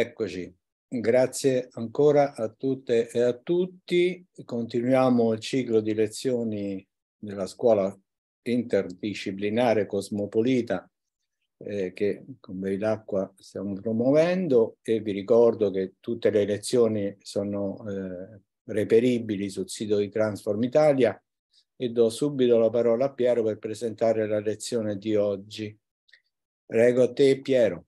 Eccoci. Grazie ancora a tutte e a tutti. Continuiamo il ciclo di lezioni della scuola interdisciplinare cosmopolita eh, che con Bevilacqua stiamo promuovendo e vi ricordo che tutte le lezioni sono eh, reperibili sul sito di Transform Italia e do subito la parola a Piero per presentare la lezione di oggi. Prego a te Piero.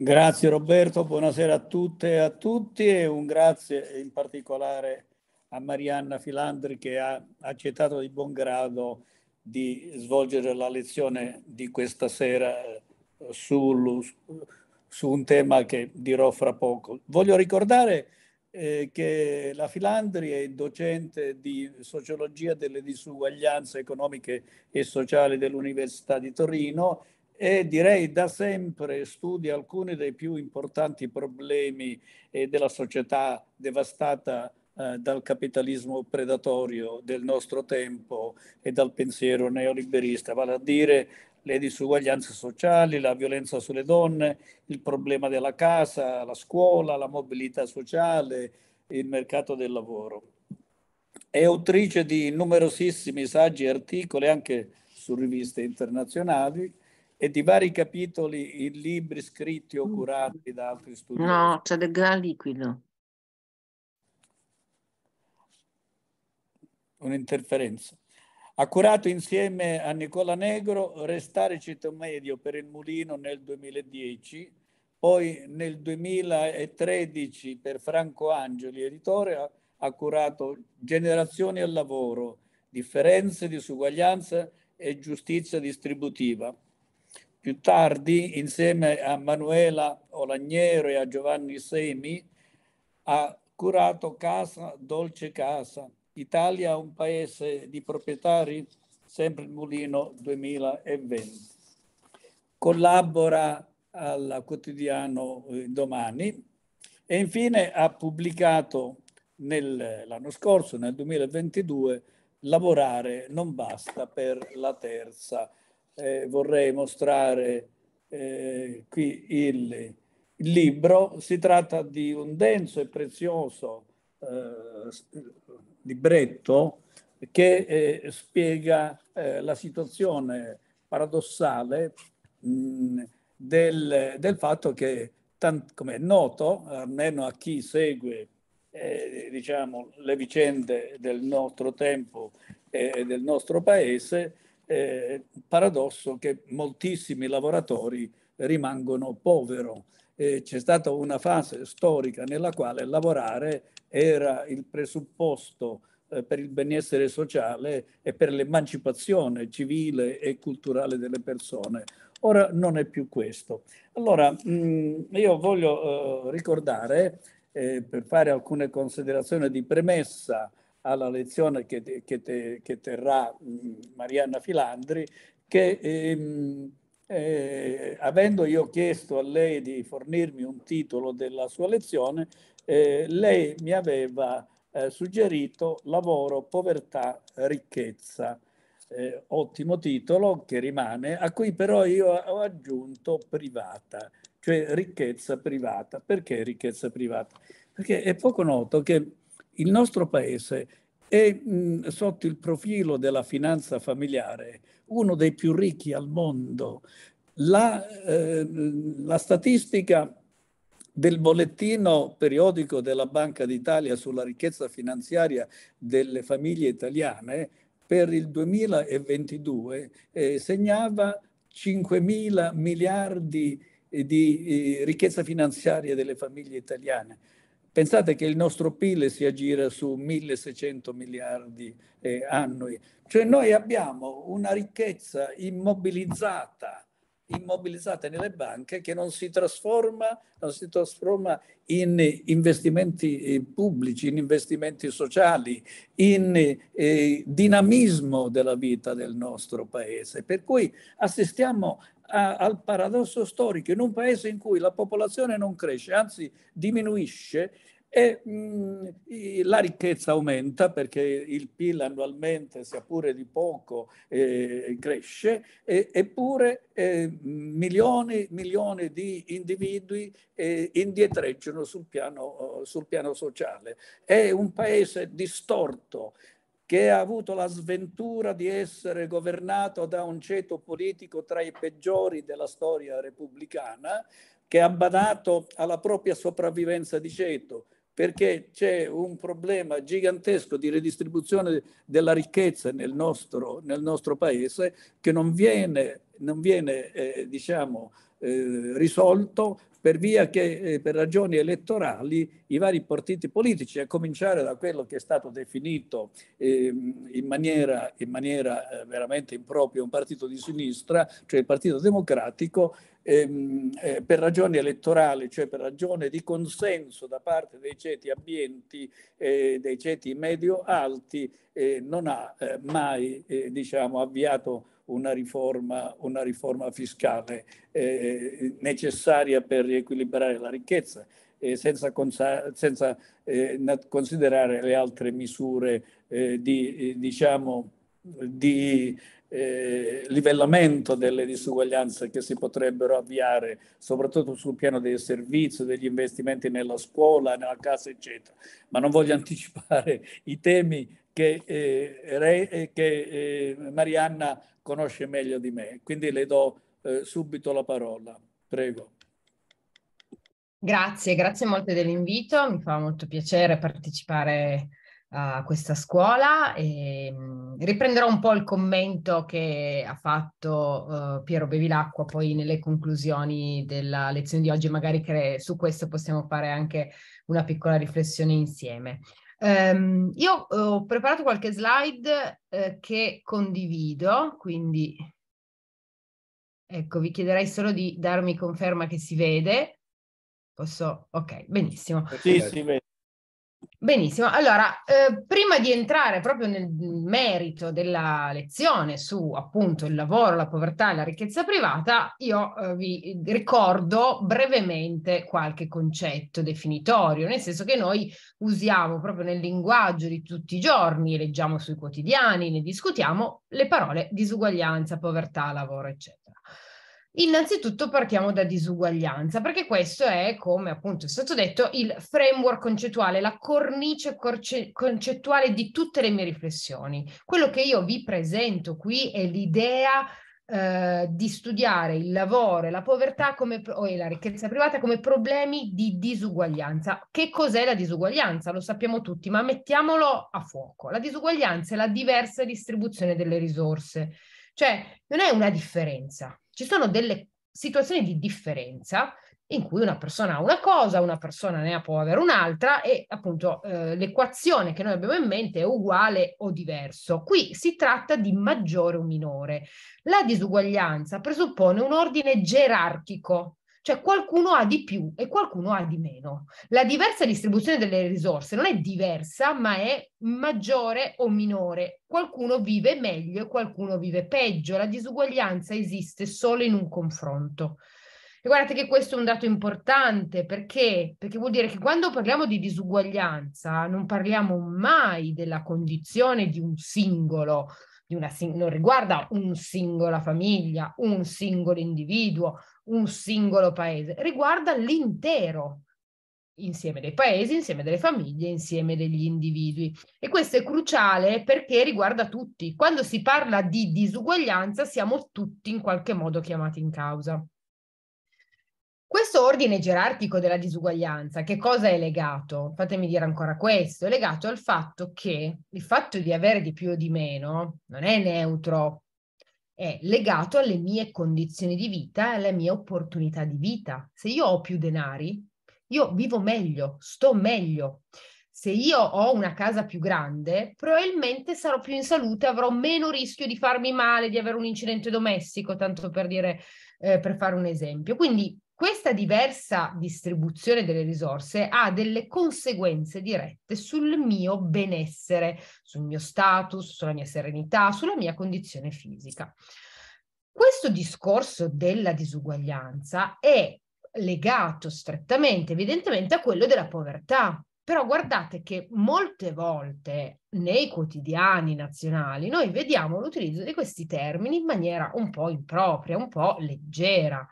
Grazie Roberto, buonasera a tutte e a tutti e un grazie in particolare a Marianna Filandri che ha accettato di buon grado di svolgere la lezione di questa sera eh, su, su un tema che dirò fra poco. Voglio ricordare eh, che la Filandri è docente di sociologia delle disuguaglianze economiche e sociali dell'Università di Torino e direi da sempre studia alcuni dei più importanti problemi eh, della società devastata eh, dal capitalismo predatorio del nostro tempo e dal pensiero neoliberista, vale a dire le disuguaglianze sociali, la violenza sulle donne, il problema della casa, la scuola, la mobilità sociale, il mercato del lavoro. È autrice di numerosissimi saggi e articoli anche su riviste internazionali e di vari capitoli in libri scritti o mm. curati da altri studenti. No, c'è del gran liquido. Un'interferenza. Ha curato insieme a Nicola Negro Restare Città Medio per il Mulino nel 2010, poi nel 2013 per Franco Angeli, editore, ha curato Generazioni al lavoro, differenze, disuguaglianza e giustizia distributiva più tardi, insieme a Manuela Olagnero e a Giovanni Semi, ha curato Casa Dolce Casa, Italia un paese di proprietari, sempre il Mulino 2020. Collabora al quotidiano eh, Domani e infine ha pubblicato l'anno scorso, nel 2022, Lavorare non basta per la terza eh, vorrei mostrare eh, qui il, il, libro. Si tratta di un denso e prezioso eh, libretto che eh, spiega eh, la situazione paradossale mh, mm, del, del, fatto che, come è noto, almeno a chi segue eh, diciamo, le vicende del nostro tempo e del nostro paese, eh, paradosso che moltissimi lavoratori rimangono poveri. Eh, c'è stata una fase storica nella quale lavorare era il presupposto eh, per il benessere sociale e per l'emancipazione civile e culturale delle persone. Ora non è più questo. Allora, mh, mm, io voglio eh, ricordare, eh, per fare alcune considerazioni di premessa alla lezione che, che, te, che terrà mm, Marianna Filandri, che ehm, eh, avendo io chiesto a lei di fornirmi un titolo della sua lezione, eh, lei mi aveva eh, suggerito Lavoro, povertà, ricchezza. Eh, ottimo titolo che rimane, a cui però io ho aggiunto privata, cioè ricchezza privata. Perché ricchezza privata? Perché è poco noto che il nostro paese è mh, mm, sotto il profilo della finanza familiare uno dei più ricchi al mondo. La, eh, la statistica del bollettino periodico della Banca d'Italia sulla ricchezza finanziaria delle famiglie italiane per il 2022 eh, segnava 5 mila miliardi di eh, ricchezza finanziaria delle famiglie italiane Pensate che il nostro PIL si aggira su 1600 miliardi eh, annui, cioè noi abbiamo una ricchezza immobilizzata, immobilizzata nelle banche che non si trasforma, non si trasforma in investimenti eh, pubblici, in investimenti sociali, in eh, dinamismo della vita del nostro paese. Per cui assistiamo a, al paradosso storico, in un paese in cui la popolazione non cresce, anzi diminuisce, e mh, mm, la ricchezza aumenta perché il PIL annualmente, sia pure di poco, eh, cresce, e, eppure eh, milioni, milioni di individui eh, indietreggiano sul piano, sul piano sociale. È un paese distorto, che ha avuto la sventura di essere governato da un ceto politico tra i peggiori della storia repubblicana, che ha badato alla propria sopravvivenza di ceto, perché c'è un problema gigantesco di redistribuzione della ricchezza nel nostro, nel nostro paese che non viene, non viene eh, diciamo, eh, risolto per via che eh, per ragioni elettorali i vari partiti politici, a cominciare da quello che è stato definito eh, in maniera, in maniera eh, veramente impropria un partito di sinistra, cioè il Partito Democratico, ehm, eh, per ragioni elettorali, cioè per ragione di consenso da parte dei ceti ambienti, eh, dei ceti medio-alti, eh, non ha mai diciamo, avviato una riforma, una riforma fiscale eh, eh, necessaria per riequilibrare la ricchezza eh, senza, consa- senza eh, considerare le altre misure eh, di, diciamo, di eh, livellamento delle disuguaglianze che si potrebbero avviare, soprattutto sul piano dei servizi, degli investimenti nella scuola, nella casa, eccetera. Ma non voglio anticipare i temi che, eh, Re, eh, che eh, Marianna conosce meglio di me. Quindi le do eh, subito la parola. Prego. Grazie, grazie molte dell'invito, mi fa molto piacere partecipare a questa scuola e mm, riprenderò un po' il commento che ha fatto uh, Piero Bevilacqua poi nelle conclusioni della lezione di oggi, magari su questo possiamo fare anche una piccola riflessione insieme. Um, io eh, ho preparato qualche slide eh, che condivido, quindi ecco, vi chiederei solo di darmi conferma che si vede. Posso? Ok, benissimo. Sì, si vede. Benissimo, allora eh, prima di entrare proprio nel merito della lezione su appunto il lavoro, la povertà e la ricchezza privata, io eh, vi ricordo brevemente qualche concetto definitorio, nel senso che noi usiamo proprio nel linguaggio di tutti i giorni, leggiamo sui quotidiani, ne discutiamo le parole disuguaglianza, povertà, lavoro, eccetera. Innanzitutto partiamo da disuguaglianza, perché questo è, come appunto è stato detto, il framework concettuale, la cornice corce- concettuale di tutte le mie riflessioni. Quello che io vi presento qui è l'idea eh, di studiare il lavoro e la povertà come, o la ricchezza privata come problemi di disuguaglianza. Che cos'è la disuguaglianza? Lo sappiamo tutti, ma mettiamolo a fuoco. La disuguaglianza è la diversa distribuzione delle risorse, cioè non è una differenza ci sono delle situazioni di differenza in cui una persona ha una cosa, una persona ne può avere un'altra e appunto eh, l'equazione che noi abbiamo in mente è uguale o diverso. Qui si tratta di maggiore o minore. La disuguaglianza presuppone un ordine gerarchico cioè qualcuno ha di più e qualcuno ha di meno. La diversa distribuzione delle risorse non è diversa, ma è maggiore o minore. Qualcuno vive meglio e qualcuno vive peggio. La disuguaglianza esiste solo in un confronto. E guardate che questo è un dato importante perché? perché vuol dire che quando parliamo di disuguaglianza non parliamo mai della condizione di un singolo, di una, non riguarda un singola famiglia, un singolo individuo, un singolo paese, riguarda l'intero insieme dei paesi, insieme delle famiglie, insieme degli individui. E questo è cruciale perché riguarda tutti. Quando si parla di disuguaglianza siamo tutti in qualche modo chiamati in causa. Questo ordine gerarchico della disuguaglianza, che cosa è legato? Fatemi dire ancora questo, è legato al fatto che il fatto di avere di più o di meno non è neutro, è legato alle mie condizioni di vita e alle mie opportunità di vita. Se io ho più denari, io vivo meglio, sto meglio. Se io ho una casa più grande, probabilmente sarò più in salute, avrò meno rischio di farmi male, di avere un incidente domestico, tanto per dire, eh, per fare un esempio. Quindi questa diversa distribuzione delle risorse ha delle conseguenze dirette sul mio benessere, sul mio status, sulla mia serenità, sulla mia condizione fisica. Questo discorso della disuguaglianza è legato strettamente evidentemente a quello della povertà. Però guardate che molte volte nei quotidiani nazionali noi vediamo l'utilizzo di questi termini in maniera un po' impropria, un po' leggera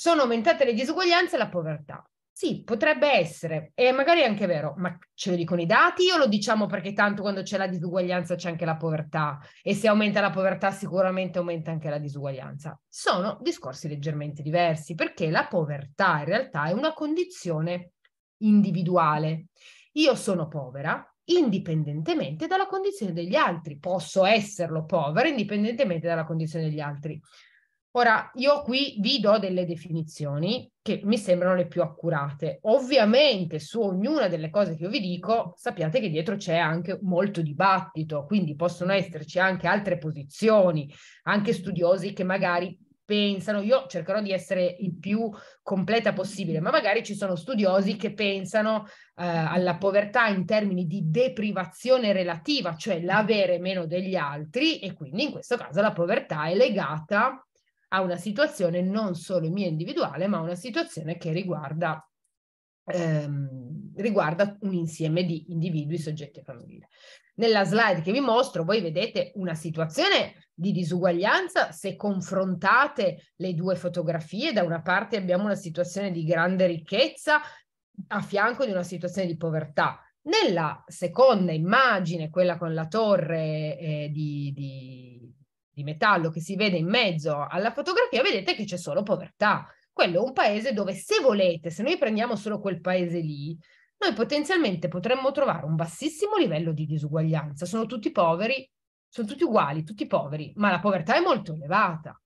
sono aumentate le disuguaglianze e la povertà. Sì, potrebbe essere, e magari è anche vero, ma ce lo dicono i dati o lo diciamo perché tanto quando c'è la disuguaglianza c'è anche la povertà e se aumenta la povertà sicuramente aumenta anche la disuguaglianza? Sono discorsi leggermente diversi perché la povertà in realtà è una condizione individuale. Io sono povera indipendentemente dalla condizione degli altri, posso esserlo povera indipendentemente dalla condizione degli altri. Ora, io qui vi do delle definizioni che mi sembrano le più accurate. Ovviamente su ognuna delle cose che io vi dico sappiate che dietro c'è anche molto dibattito, quindi possono esserci anche altre posizioni, anche studiosi che magari pensano, io cercherò di essere il più completa possibile, ma magari ci sono studiosi che pensano eh, alla povertà in termini di deprivazione relativa, cioè l'avere meno degli altri e quindi in questo caso la povertà è legata a una situazione non solo mia individuale, ma una situazione che riguarda, ehm, riguarda un insieme di individui, soggetti e famiglie. Nella slide che vi mostro voi vedete una situazione di disuguaglianza se confrontate le due fotografie. Da una parte abbiamo una situazione di grande ricchezza a fianco di una situazione di povertà. Nella seconda immagine, quella con la torre eh, di, di di metallo che si vede in mezzo alla fotografia, vedete che c'è solo povertà. Quello è un paese dove se volete, se noi prendiamo solo quel paese lì, noi potenzialmente potremmo trovare un bassissimo livello di disuguaglianza. Sono tutti poveri, sono tutti uguali, tutti poveri, ma la povertà è molto elevata.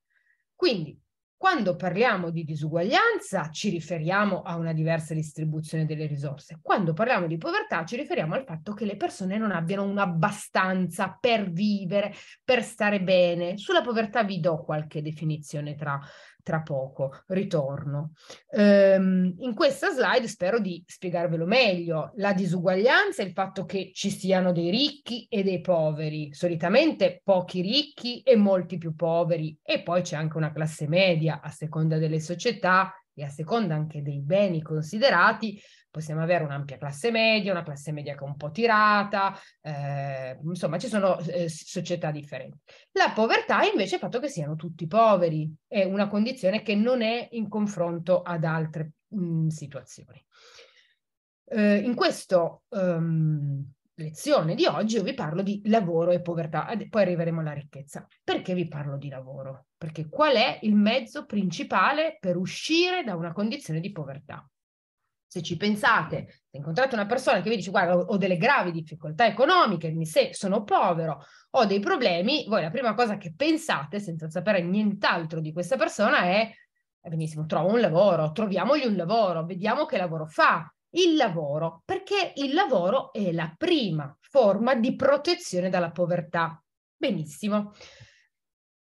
Quindi quando parliamo di disuguaglianza ci riferiamo a una diversa distribuzione delle risorse. Quando parliamo di povertà ci riferiamo al fatto che le persone non abbiano un'abbastanza per vivere, per stare bene. Sulla povertà vi do qualche definizione tra, tra poco, ritorno. Ehm, in questa slide spero di spiegarvelo meglio. La disuguaglianza e il fatto che ci siano dei ricchi e dei poveri, solitamente pochi ricchi e molti più poveri, e poi c'è anche una classe media a seconda delle società e a seconda anche dei beni considerati, possiamo avere un'ampia classe media, una classe media che è un po' tirata, eh, insomma ci sono eh, società differenti. La povertà invece è il fatto che siano tutti poveri, è una condizione che non è in confronto ad altre mh, situazioni. Eh, in questa um, ehm, lezione di oggi io vi parlo di lavoro e povertà, poi arriveremo alla ricchezza. Perché vi parlo di lavoro? Perché qual è il mezzo principale per uscire da una condizione di povertà? se ci pensate, se incontrate una persona che vi dice guarda ho delle gravi difficoltà economiche, mi se sono povero, ho dei problemi, voi la prima cosa che pensate, senza sapere nient'altro di questa persona, è benissimo, trovo un lavoro, troviamogli un lavoro, vediamo che lavoro fa. Il lavoro, perché il lavoro è la prima forma di protezione dalla povertà. Benissimo.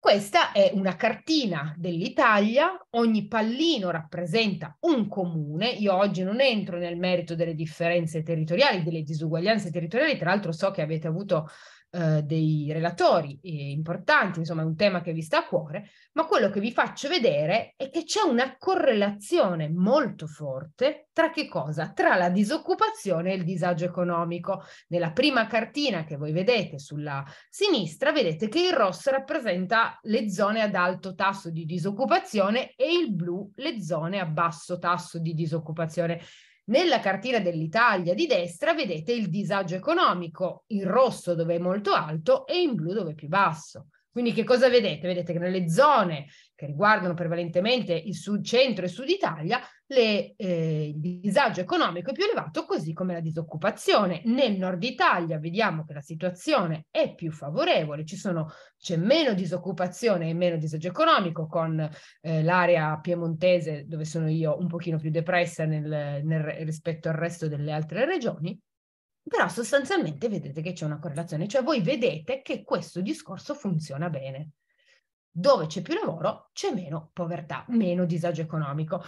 Questa è una cartina dell'Italia, ogni pallino rappresenta un comune, io oggi non entro nel merito delle differenze territoriali, delle disuguaglianze territoriali, tra l'altro so che avete avuto eh, dei relatori eh, importanti, insomma è un tema che vi sta a cuore, ma quello che vi faccio vedere è che c'è una correlazione molto forte tra che cosa? Tra la disoccupazione e il disagio economico. Nella prima cartina che voi vedete sulla sinistra vedete che il rosso rappresenta le zone ad alto tasso di disoccupazione e il blu le zone a basso tasso di disoccupazione. Nella cartina dell'Italia di destra vedete il disagio economico, in rosso dove è molto alto e in blu dove è più basso. Quindi che cosa vedete? Vedete che nelle zone che riguardano prevalentemente il sud centro e sud Italia le, eh, il disagio economico è più elevato, così come la disoccupazione. Nel nord Italia vediamo che la situazione è più favorevole, sono, c'è meno disoccupazione e meno disagio economico con eh, l'area piemontese dove sono io un pochino più depressa nel, nel, rispetto al resto delle altre regioni. Però sostanzialmente vedete che c'è una correlazione, cioè voi vedete che questo discorso funziona bene. Dove c'è più lavoro c'è meno povertà, meno disagio economico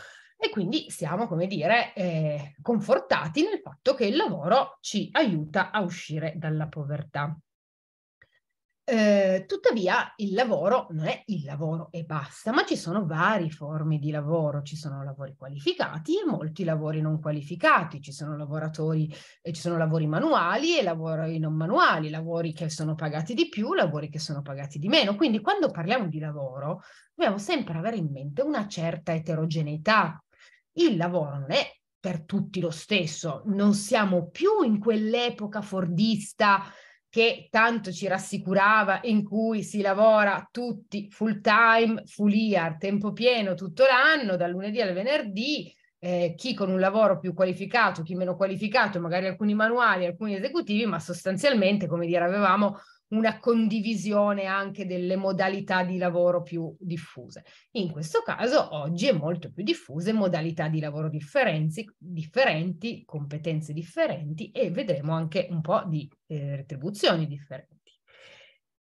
e quindi siamo, come dire, eh, confortati nel fatto che il lavoro ci aiuta a uscire dalla povertà. Eh, tuttavia il lavoro non è il lavoro e basta, ma ci sono varie forme di lavoro, ci sono lavori qualificati e molti lavori non qualificati, ci sono lavoratori, eh, ci sono lavori manuali e lavori non manuali, lavori che sono pagati di più, lavori che sono pagati di meno. Quindi quando parliamo di lavoro dobbiamo sempre avere in mente una certa eterogeneità il lavoro non è per tutti lo stesso, non siamo più in quell'epoca fordista che tanto ci rassicurava in cui si lavora tutti full time, full year, tempo pieno tutto l'anno, dal lunedì al venerdì, eh, chi con un lavoro più qualificato, chi meno qualificato, magari alcuni manuali, alcuni esecutivi, ma sostanzialmente, come dire, avevamo una condivisione anche delle modalità di lavoro più diffuse. In questo caso oggi è molto più diffuse modalità di lavoro differenti, competenze differenti e vedremo anche un po' di eh, retribuzioni differenti.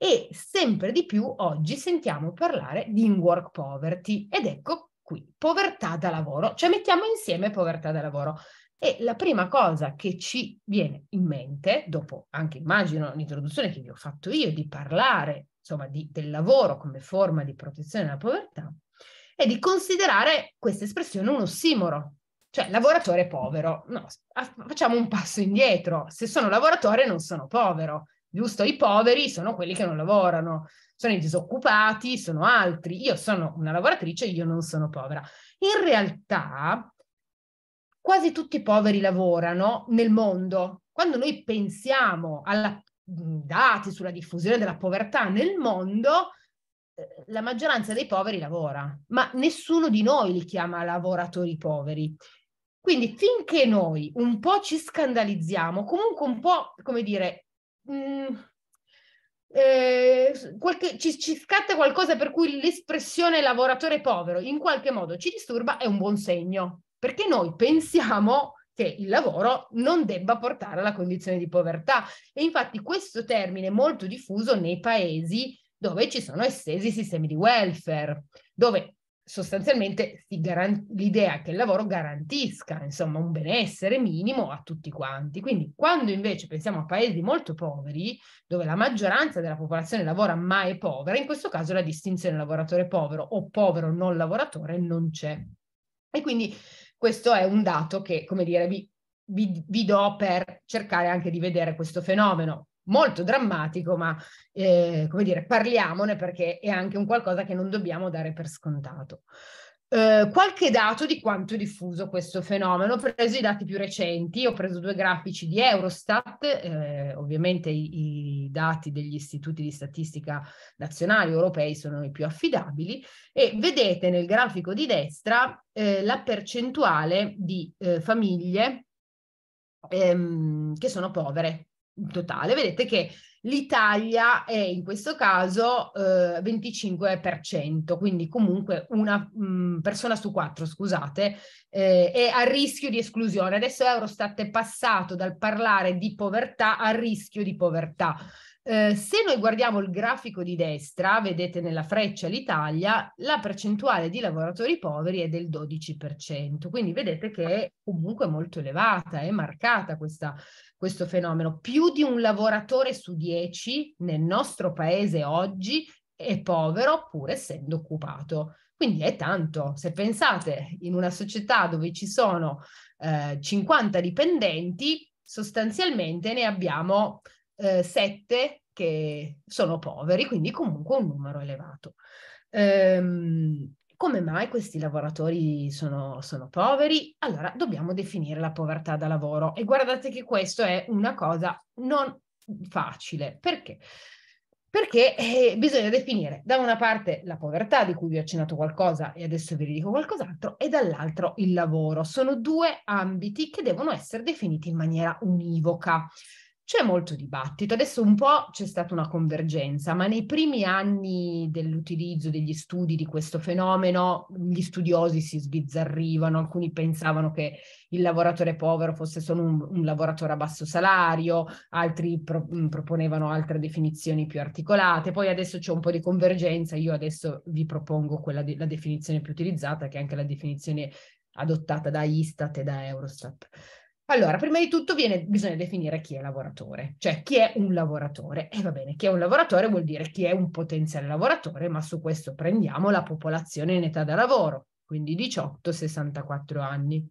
E sempre di più oggi sentiamo parlare di in-work poverty ed ecco qui, povertà da lavoro, cioè mettiamo insieme povertà da lavoro. E la prima cosa che ci viene in mente, dopo anche immagino l'introduzione che vi ho fatto io, di parlare insomma di, del lavoro come forma di protezione dalla povertà, è di considerare questa espressione un ossimoro, cioè lavoratore povero. No, facciamo un passo indietro, se sono lavoratore non sono povero, giusto? I poveri sono quelli che non lavorano, sono i disoccupati, sono altri. Io sono una lavoratrice, io non sono povera. In realtà quasi tutti i poveri lavorano nel mondo. Quando noi pensiamo ai mm, dati sulla diffusione della povertà nel mondo, eh, la maggioranza dei poveri lavora, ma nessuno di noi li chiama lavoratori poveri. Quindi finché noi un po' ci scandalizziamo, comunque un po', come dire, mh, mm, eh, qualche, ci, ci, scatta qualcosa per cui l'espressione lavoratore povero in qualche modo ci disturba, è un buon segno perché noi pensiamo che il lavoro non debba portare alla condizione di povertà. E infatti questo termine è molto diffuso nei paesi dove ci sono estesi sistemi di welfare, dove sostanzialmente garan- l'idea che il lavoro garantisca insomma, un benessere minimo a tutti quanti. Quindi quando invece pensiamo a paesi molto poveri, dove la maggioranza della popolazione lavora ma è povera, in questo caso la distinzione lavoratore povero o povero non lavoratore non c'è. E quindi questo è un dato che, come dire, vi, vi, vi do per cercare anche di vedere questo fenomeno molto drammatico, ma eh, come dire, parliamone perché è anche un qualcosa che non dobbiamo dare per scontato. Eh, qualche dato di quanto è diffuso questo fenomeno. Ho preso i dati più recenti, ho preso due grafici di Eurostat, eh, ovviamente i, i, dati degli istituti di statistica nazionali europei sono i più affidabili e vedete nel grafico di destra eh, la percentuale di eh, famiglie ehm, che sono povere in totale. Vedete che L'Italia è in questo caso eh, 25%, quindi comunque una mh, mm, persona su quattro, scusate, eh, è a rischio di esclusione. Adesso Eurostat è passato dal parlare di povertà al rischio di povertà. Eh, se noi guardiamo il grafico di destra, vedete nella freccia l'Italia, la percentuale di lavoratori poveri è del 12%, quindi vedete che è comunque molto elevata, è marcata questa, questo fenomeno. Più di un lavoratore su 10 nel nostro paese oggi è povero pur essendo occupato. Quindi è tanto. Se pensate in una società dove ci sono eh, 50 dipendenti, sostanzialmente ne abbiamo eh, sette che sono poveri, quindi comunque un numero elevato. Ehm, come mai questi lavoratori sono, sono, poveri? Allora dobbiamo definire la povertà da lavoro e guardate che questo è una cosa non facile perché perché eh, bisogna definire da una parte la povertà di cui vi ho accennato qualcosa e adesso vi ridico qualcos'altro e dall'altro il lavoro. Sono due ambiti che devono essere definiti in maniera univoca c'è molto dibattito. Adesso un po' c'è stata una convergenza, ma nei primi anni dell'utilizzo degli studi di questo fenomeno gli studiosi si sbizzarrivano, alcuni pensavano che il lavoratore povero fosse solo un, un lavoratore a basso salario, altri pro, mm, proponevano altre definizioni più articolate, poi adesso c'è un po' di convergenza, io adesso vi propongo quella de- la definizione più utilizzata, che è anche la definizione adottata da Istat e da Eurostat. Allora, prima di tutto viene, bisogna definire chi è lavoratore, cioè chi è un lavoratore. E eh, va bene, chi è un lavoratore vuol dire chi è un potenziale lavoratore, ma su questo prendiamo la popolazione in età da lavoro, quindi 18-64 anni.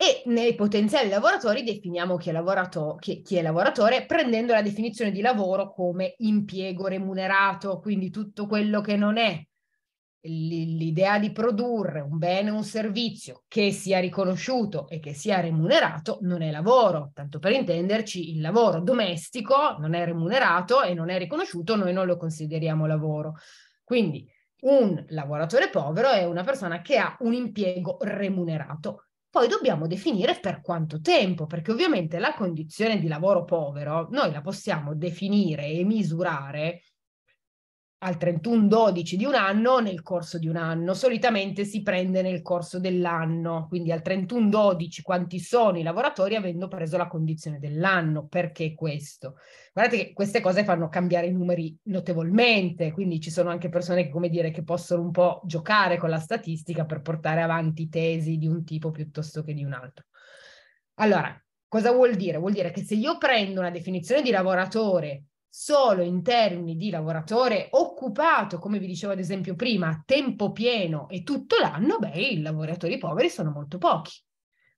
E nei potenziali lavoratori definiamo chi è, lavorato, chi, chi è lavoratore prendendo la definizione di lavoro come impiego remunerato, quindi tutto quello che non è l'idea di produrre un bene o un servizio che sia riconosciuto e che sia remunerato non è lavoro, tanto per intenderci il lavoro domestico non è remunerato e non è riconosciuto, noi non lo consideriamo lavoro. Quindi un lavoratore povero è una persona che ha un impiego remunerato. Poi dobbiamo definire per quanto tempo, perché ovviamente la condizione di lavoro povero noi la possiamo definire e misurare al 31-12 di un anno nel corso di un anno. Solitamente si prende nel corso dell'anno, quindi al 31-12 quanti sono i lavoratori avendo preso la condizione dell'anno. Perché questo? Guardate che queste cose fanno cambiare i numeri notevolmente, quindi ci sono anche persone che, come dire, che possono un po' giocare con la statistica per portare avanti tesi di un tipo piuttosto che di un altro. Allora, cosa vuol dire? Vuol dire che se io prendo una definizione di lavoratore solo in termini di lavoratore occupato, come vi dicevo ad esempio prima, a tempo pieno e tutto l'anno, beh, i lavoratori poveri sono molto pochi.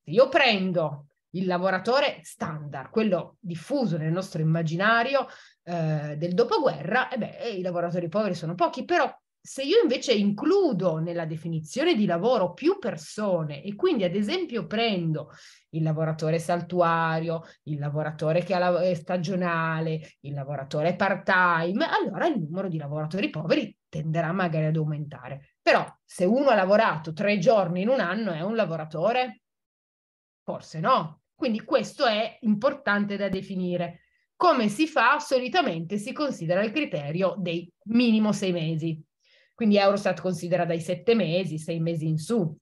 Se io prendo il lavoratore standard, quello diffuso nel nostro immaginario eh, del dopoguerra, e beh, i lavoratori poveri sono pochi, però se io invece includo nella definizione di lavoro più persone e quindi ad esempio prendo il lavoratore saltuario, il lavoratore che è stagionale, il lavoratore part-time, allora il numero di lavoratori poveri tenderà magari ad aumentare. Però se uno ha lavorato tre giorni in un anno è un lavoratore? Forse no. Quindi questo è importante da definire. Come si fa? Solitamente si considera il criterio dei minimo sei mesi. Quindi Eurostat considera dai sette mesi, sei mesi in su.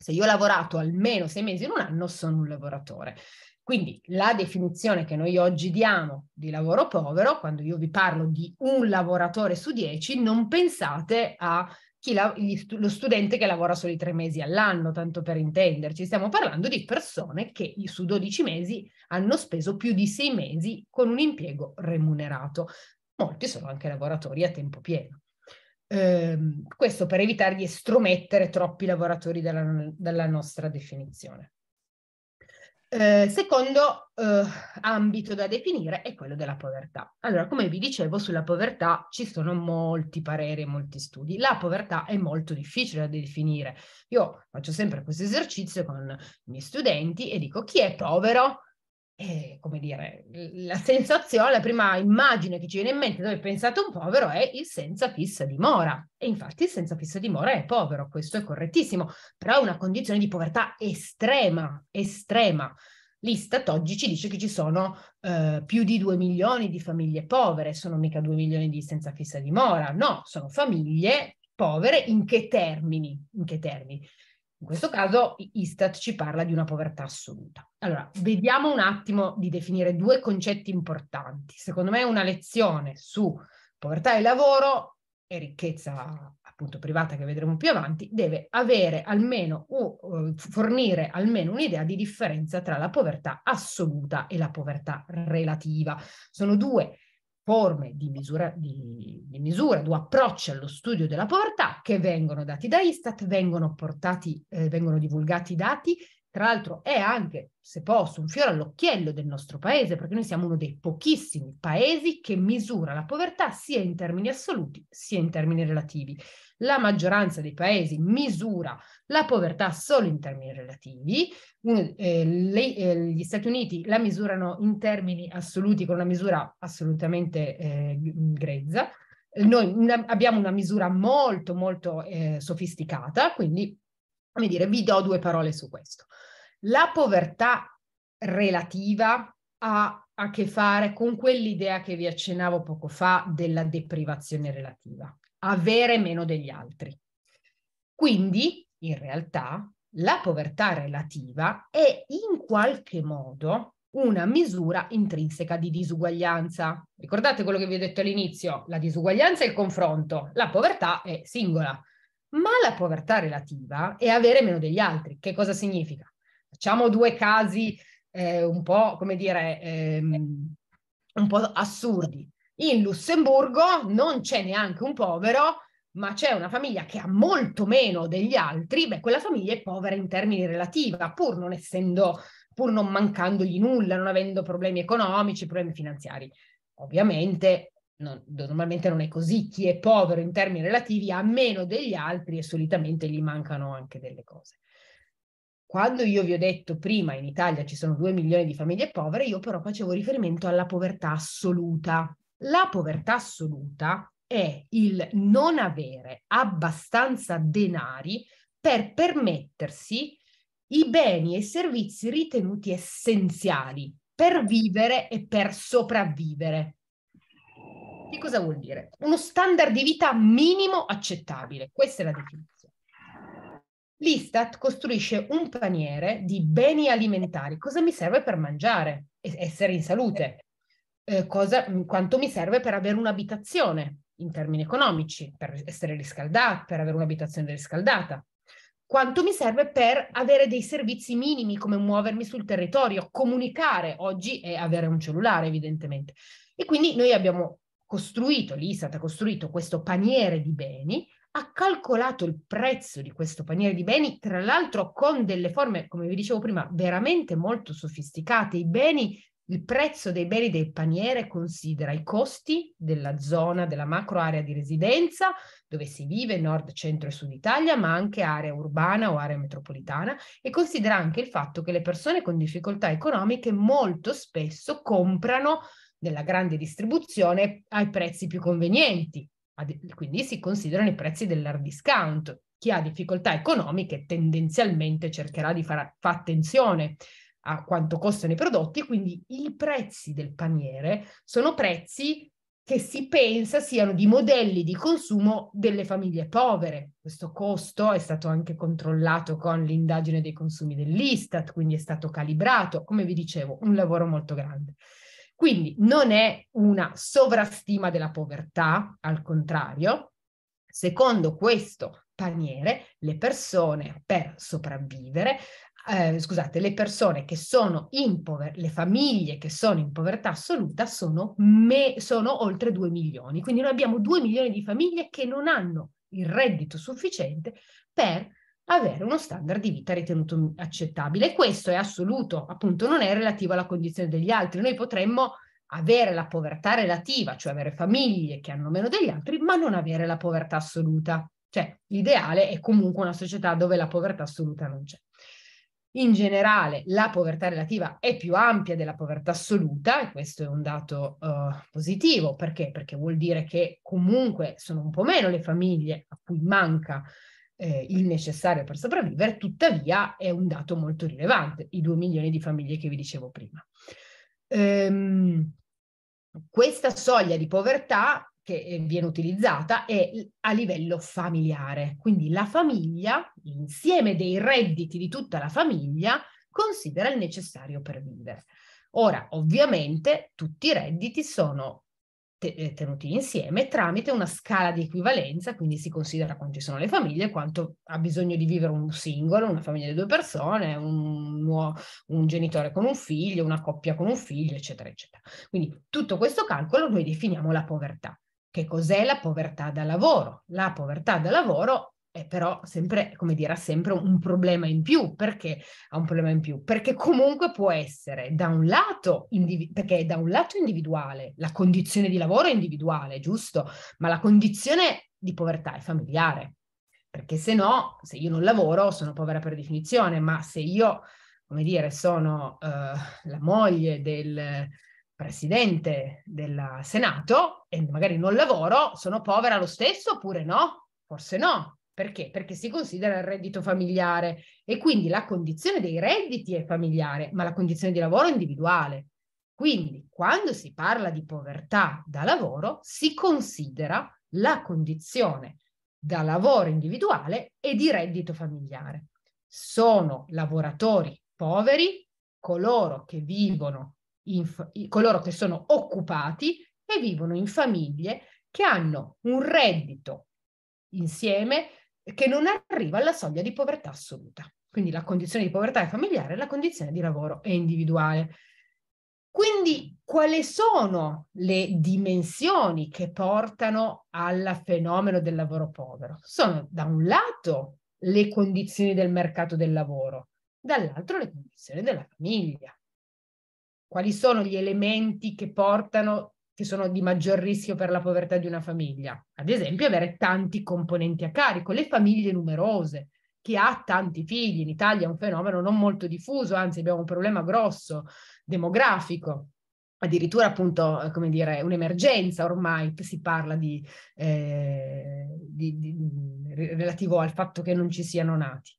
Se io ho lavorato almeno sei mesi in un anno, sono un lavoratore. Quindi la definizione che noi oggi diamo di lavoro povero, quando io vi parlo di un lavoratore su dieci, non pensate a la, lo studente che lavora solo i tre mesi all'anno, tanto per intenderci. Stiamo parlando di persone che su 12 mesi hanno speso più di sei mesi con un impiego remunerato. Molti sono anche lavoratori a tempo pieno. Ehm, questo per evitare di estromettere troppi lavoratori dalla, dalla nostra definizione. Eh, secondo eh, ambito da definire è quello della povertà. Allora, come vi dicevo, sulla povertà ci sono molti pareri e molti studi. La povertà è molto difficile da definire. Io faccio sempre questo esercizio con i miei studenti e dico chi è povero? eh, come dire, la sensazione, la prima immagine che ci viene in mente dove pensate un povero è il senza fissa dimora. E infatti il senza fissa dimora è povero, questo è correttissimo, però è una condizione di povertà estrema, estrema. L'Istat oggi ci dice che ci sono eh, più di 2 milioni di famiglie povere, sono mica 2 milioni di senza fissa dimora, no, sono famiglie povere in che termini? In che termini? In questo caso Istat ci parla di una povertà assoluta. Allora, vediamo un attimo di definire due concetti importanti. Secondo me una lezione su povertà e lavoro e ricchezza appunto privata che vedremo più avanti deve avere almeno o fornire almeno un'idea di differenza tra la povertà assoluta e la povertà relativa. Sono due forme di misura, di, di misura, due approcci allo studio della povertà che vengono dati da Istat, vengono, portati, eh, vengono divulgati i dati tra l'altro è anche, se posso, un fiore all'occhiello del nostro paese, perché noi siamo uno dei pochissimi paesi che misura la povertà sia in termini assoluti sia in termini relativi. La maggioranza dei paesi misura la povertà solo in termini relativi, uno, eh, le, eh, gli Stati Uniti la misurano in termini assoluti con una misura assolutamente eh, grezza, noi abbiamo una misura molto molto eh, sofisticata, quindi come dire, vi do due parole su questo. La povertà relativa ha a che fare con quell'idea che vi accennavo poco fa della deprivazione relativa, avere meno degli altri. Quindi, in realtà, la povertà relativa è in qualche modo una misura intrinseca di disuguaglianza. Ricordate quello che vi ho detto all'inizio, la disuguaglianza è il confronto, la povertà è singola, ma la povertà relativa è avere meno degli altri. Che cosa significa? Facciamo due casi eh, un po', come dire, ehm, un po' assurdi. In Lussemburgo non c'è neanche un povero, ma c'è una famiglia che ha molto meno degli altri, beh, quella famiglia è povera in termini relativi, pur non essendo, pur non mancandogli nulla, non avendo problemi economici, problemi finanziari. Ovviamente non, normalmente non è così, chi è povero in termini relativi ha meno degli altri e solitamente gli mancano anche delle cose. Quando io vi ho detto prima in Italia ci sono due milioni di famiglie povere, io però facevo riferimento alla povertà assoluta. La povertà assoluta è il non avere abbastanza denari per permettersi i beni e servizi ritenuti essenziali per vivere e per sopravvivere. Che cosa vuol dire? Uno standard di vita minimo accettabile, questa è la definizione. L'Istat costruisce un paniere di beni alimentari, cosa mi serve per mangiare, essere in salute, eh, cosa, mm, quanto mi serve per avere un'abitazione in termini economici, per essere riscaldata, per avere un'abitazione riscaldata, quanto mi serve per avere dei servizi minimi come muovermi sul territorio, comunicare oggi e avere un cellulare evidentemente. E quindi noi abbiamo costruito, l'Istat ha costruito questo paniere di beni, ha calcolato il prezzo di questo paniere di beni, tra l'altro con delle forme, come vi dicevo prima, veramente molto sofisticate. I beni, il prezzo dei beni del paniere considera i costi della zona, della macro area di residenza, dove si vive, nord, centro e sud Italia, ma anche area urbana o area metropolitana, e considera anche il fatto che le persone con difficoltà economiche molto spesso comprano della grande distribuzione ai prezzi più convenienti, quindi si considerano i prezzi dell'hard discount. Chi ha difficoltà economiche tendenzialmente cercherà di fare fa attenzione a quanto costano i prodotti, quindi i prezzi del paniere sono prezzi che si pensa siano di modelli di consumo delle famiglie povere. Questo costo è stato anche controllato con l'indagine dei consumi dell'Istat, quindi è stato calibrato, come vi dicevo, un lavoro molto grande. Quindi non è una sovrastima della povertà, al contrario, secondo questo paniere, le persone per sopravvivere, eh, scusate, le persone che sono in povertà, le famiglie che sono in povertà assoluta sono, me- sono oltre 2 milioni. Quindi noi abbiamo 2 milioni di famiglie che non hanno il reddito sufficiente per avere uno standard di vita ritenuto accettabile. questo è assoluto, appunto, non è relativo alla condizione degli altri. Noi potremmo avere la povertà relativa, cioè avere famiglie che hanno meno degli altri, ma non avere la povertà assoluta. Cioè, l'ideale è comunque una società dove la povertà assoluta non c'è. In generale, la povertà relativa è più ampia della povertà assoluta e questo è un dato uh, positivo. Perché? Perché vuol dire che comunque sono un po' meno le famiglie a cui manca uh, eh, il necessario per sopravvivere, tuttavia è un dato molto rilevante, i 2 milioni di famiglie che vi dicevo prima. Ehm, questa soglia di povertà che eh, viene utilizzata è a livello familiare, quindi la famiglia, l'insieme dei redditi di tutta la famiglia, considera il necessario per vivere. Ora, ovviamente, tutti i redditi sono eh, tenuti insieme tramite una scala di equivalenza, quindi si considera quanti sono le famiglie, quanto ha bisogno di vivere un singolo, una famiglia di due persone, un, un genitore con un figlio, una coppia con un figlio, eccetera, eccetera. Quindi tutto questo calcolo noi definiamo la povertà. Che cos'è la povertà da lavoro? La povertà da lavoro è però sempre, come dire, ha sempre un problema in più. Perché ha un problema in più? Perché comunque può essere da un lato, individu- perché da un lato individuale, la condizione di lavoro è individuale, giusto? Ma la condizione di povertà è familiare. Perché se no, se io non lavoro, sono povera per definizione, ma se io, come dire, sono uh, la moglie del presidente del Senato e magari non lavoro, sono povera lo stesso oppure no? Forse no. Perché? Perché si considera il reddito familiare e quindi la condizione dei redditi è familiare, ma la condizione di lavoro è individuale. Quindi quando si parla di povertà da lavoro si considera la condizione da lavoro individuale e di reddito familiare. Sono lavoratori poveri coloro che vivono, in, coloro che sono occupati e vivono in famiglie che hanno un reddito insieme che non arriva alla soglia di povertà assoluta. Quindi la condizione di povertà è familiare, la condizione di lavoro è individuale. Quindi quali sono le dimensioni che portano al fenomeno del lavoro povero? Sono da un lato le condizioni del mercato del lavoro, dall'altro le condizioni della famiglia. Quali sono gli elementi che portano che sono di maggior rischio per la povertà di una famiglia. Ad esempio, avere tanti componenti a carico, le famiglie numerose, chi ha tanti figli. In Italia è un fenomeno non molto diffuso, anzi abbiamo un problema grosso demografico addirittura appunto, eh, come dire, un'emergenza ormai, si parla di, eh, di, di, relativo al fatto che non ci siano nati.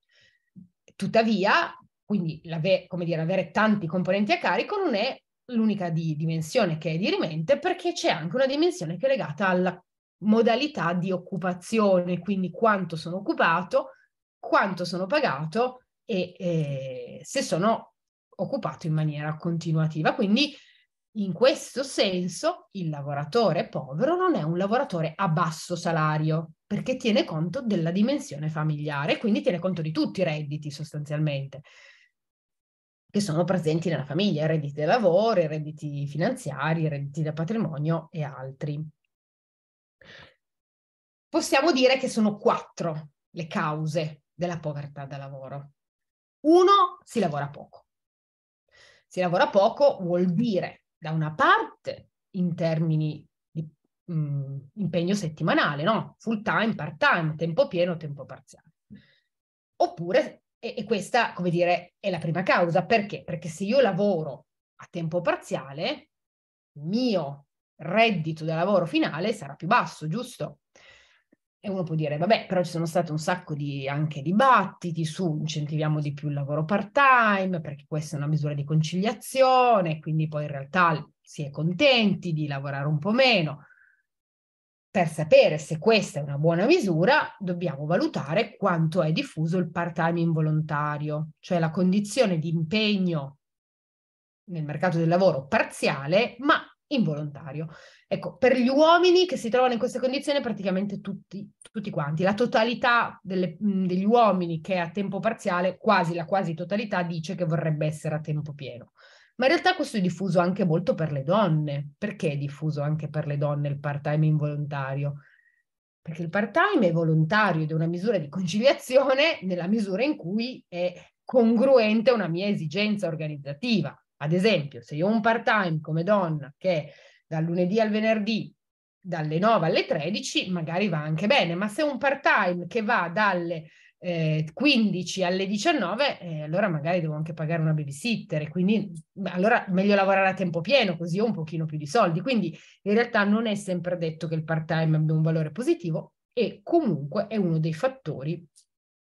Tuttavia, quindi, come dire, avere tanti componenti a carico non è l'unica di dimensione che è dirimente, perché c'è anche una dimensione che è legata alla modalità di occupazione, quindi quanto sono occupato, quanto sono pagato e, e eh, se sono occupato in maniera continuativa. Quindi in questo senso il lavoratore povero non è un lavoratore a basso salario perché tiene conto della dimensione familiare, quindi tiene conto di tutti i redditi sostanzialmente che sono presenti nella famiglia, redditi da lavoro, redditi finanziari, redditi da patrimonio e altri. Possiamo dire che sono quattro le cause della povertà da lavoro. Uno, si lavora poco. Si lavora poco vuol dire, da una parte, in termini di mh, mhmm, impegno settimanale, no? Full time, part time, tempo pieno, tempo parziale. Oppure e, e questa, come dire, è la prima causa. Perché? Perché se io lavoro a tempo parziale, il mio reddito da lavoro finale sarà più basso, giusto? E uno può dire, vabbè, però ci sono stati un sacco di anche dibattiti su incentiviamo di più il lavoro part-time, perché questa è una misura di conciliazione, quindi poi in realtà si è contenti di lavorare un po' meno per sapere se questa è una buona misura, dobbiamo valutare quanto è diffuso il part-time involontario, cioè la condizione di impegno nel mercato del lavoro parziale, ma involontario. Ecco, per gli uomini che si trovano in queste condizioni, praticamente tutti, tutti quanti, la totalità delle, degli uomini che è a tempo parziale, quasi la quasi totalità, dice che vorrebbe essere a tempo pieno ma in realtà questo è diffuso anche molto per le donne. Perché è diffuso anche per le donne il part-time involontario? Perché il part-time è volontario ed è una misura di conciliazione nella misura in cui è congruente a una mia esigenza organizzativa. Ad esempio, se io ho un part-time come donna che dal lunedì al venerdì dalle 9 alle 13 magari va anche bene, ma se un part-time che va dalle eh, 15 alle 19, eh, allora magari devo anche pagare una babysitter e quindi allora meglio lavorare a tempo pieno così ho un pochino più di soldi. Quindi in realtà non è sempre detto che il part-time abbia un valore positivo e comunque è uno dei fattori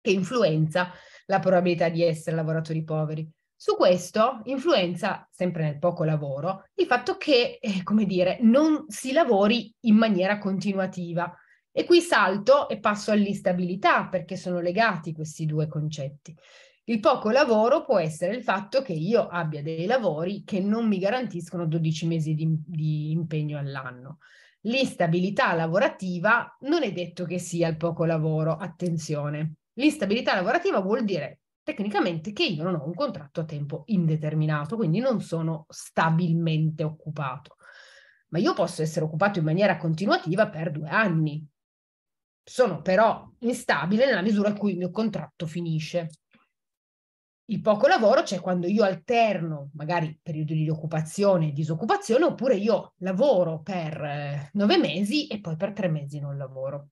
che influenza la probabilità di essere lavoratori poveri. Su questo influenza, sempre nel poco lavoro, il fatto che, eh, come dire, non si lavori in maniera continuativa. E qui salto e passo all'instabilità perché sono legati questi due concetti. Il poco lavoro può essere il fatto che io abbia dei lavori che non mi garantiscono 12 mesi di, di impegno all'anno. L'instabilità lavorativa non è detto che sia il poco lavoro, attenzione. L'instabilità lavorativa vuol dire tecnicamente che io non ho un contratto a tempo indeterminato, quindi non sono stabilmente occupato. Ma io posso essere occupato in maniera continuativa per due anni, sono però instabile nella misura in cui il mio contratto finisce. Il poco lavoro c'è quando io alterno magari periodi di occupazione e disoccupazione oppure io lavoro per eh, nove mesi e poi per tre mesi non lavoro.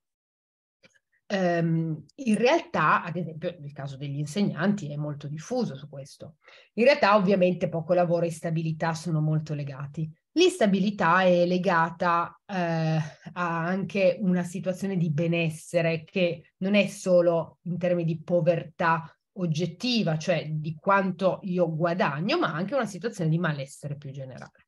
Um, in realtà, ad esempio, nel caso degli insegnanti è molto diffuso su questo. In realtà, ovviamente, poco lavoro e stabilità sono molto legati. L'instabilità è legata eh, a anche una situazione di benessere che non è solo in termini di povertà oggettiva, cioè di quanto io guadagno, ma anche una situazione di malessere più generale.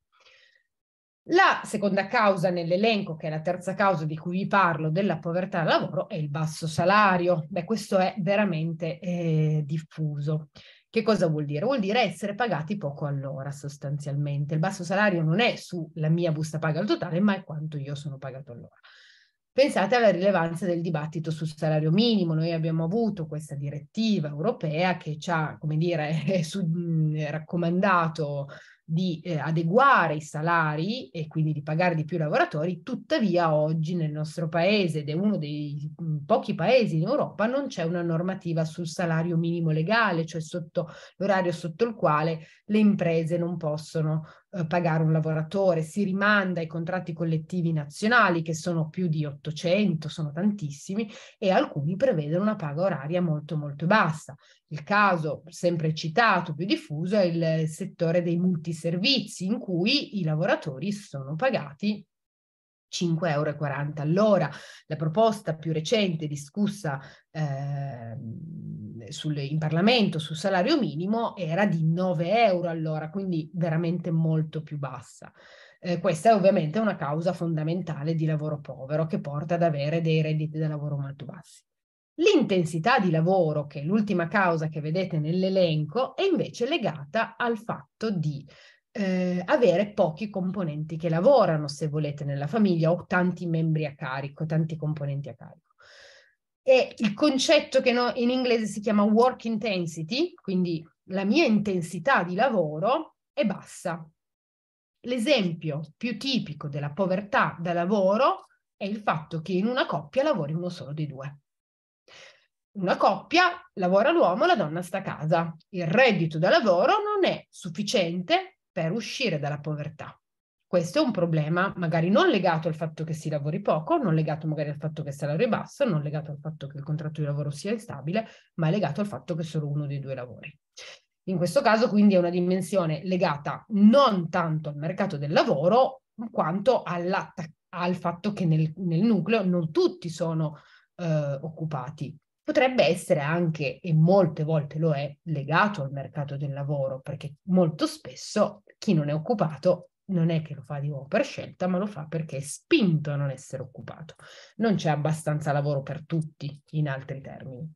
La seconda causa nell'elenco, che è la terza causa di cui vi parlo, della povertà al lavoro, è il basso salario. Beh, questo è veramente eh, diffuso. Che cosa vuol dire? Vuol dire essere pagati poco all'ora sostanzialmente. Il basso salario non è sulla mia busta paga al totale, ma è quanto io sono pagato all'ora. Pensate alla rilevanza del dibattito sul salario minimo. Noi abbiamo avuto questa direttiva europea che ci ha, come dire, su, raccomandato di eh, adeguare i salari e quindi di pagare di più i lavoratori, tuttavia oggi nel nostro paese, ed è uno dei mm, pochi paesi in Europa, non c'è una normativa sul salario minimo legale, cioè sotto l'orario sotto il quale le imprese non possono eh, pagare un lavoratore, si rimanda ai contratti collettivi nazionali che sono più di 800, sono tantissimi e alcuni prevedono una paga oraria molto molto bassa. Il caso sempre citato, più diffuso, è il settore dei multiservizi in cui i lavoratori sono pagati 5,40 euro all'ora. La proposta più recente discussa eh, sul, in Parlamento sul salario minimo era di 9 euro all'ora, quindi veramente molto più bassa. Eh, questa è ovviamente una causa fondamentale di lavoro povero che porta ad avere dei redditi da lavoro molto bassi. L'intensità di lavoro, che è l'ultima causa che vedete nell'elenco, è invece legata al fatto di eh, avere pochi componenti che lavorano, se volete, nella famiglia o tanti membri a carico, tanti componenti a carico. E il concetto che no, in inglese si chiama work intensity, quindi la mia intensità di lavoro è bassa. L'esempio più tipico della povertà da lavoro è il fatto che in una coppia lavori uno solo dei due. Una coppia lavora l'uomo, la donna sta a casa. Il reddito da lavoro non è sufficiente per uscire dalla povertà. Questo è un problema magari non legato al fatto che si lavori poco, non legato magari al fatto che il salario è basso, non legato al fatto che il contratto di lavoro sia instabile, ma è legato al fatto che solo uno dei due lavori. In questo caso quindi è una dimensione legata non tanto al mercato del lavoro quanto alla, al fatto che nel, nel nucleo non tutti sono eh, occupati potrebbe essere anche, e molte volte lo è, legato al mercato del lavoro, perché molto spesso chi non è occupato non è che lo fa di nuovo per scelta, ma lo fa perché è spinto a non essere occupato. Non c'è abbastanza lavoro per tutti, in altri termini.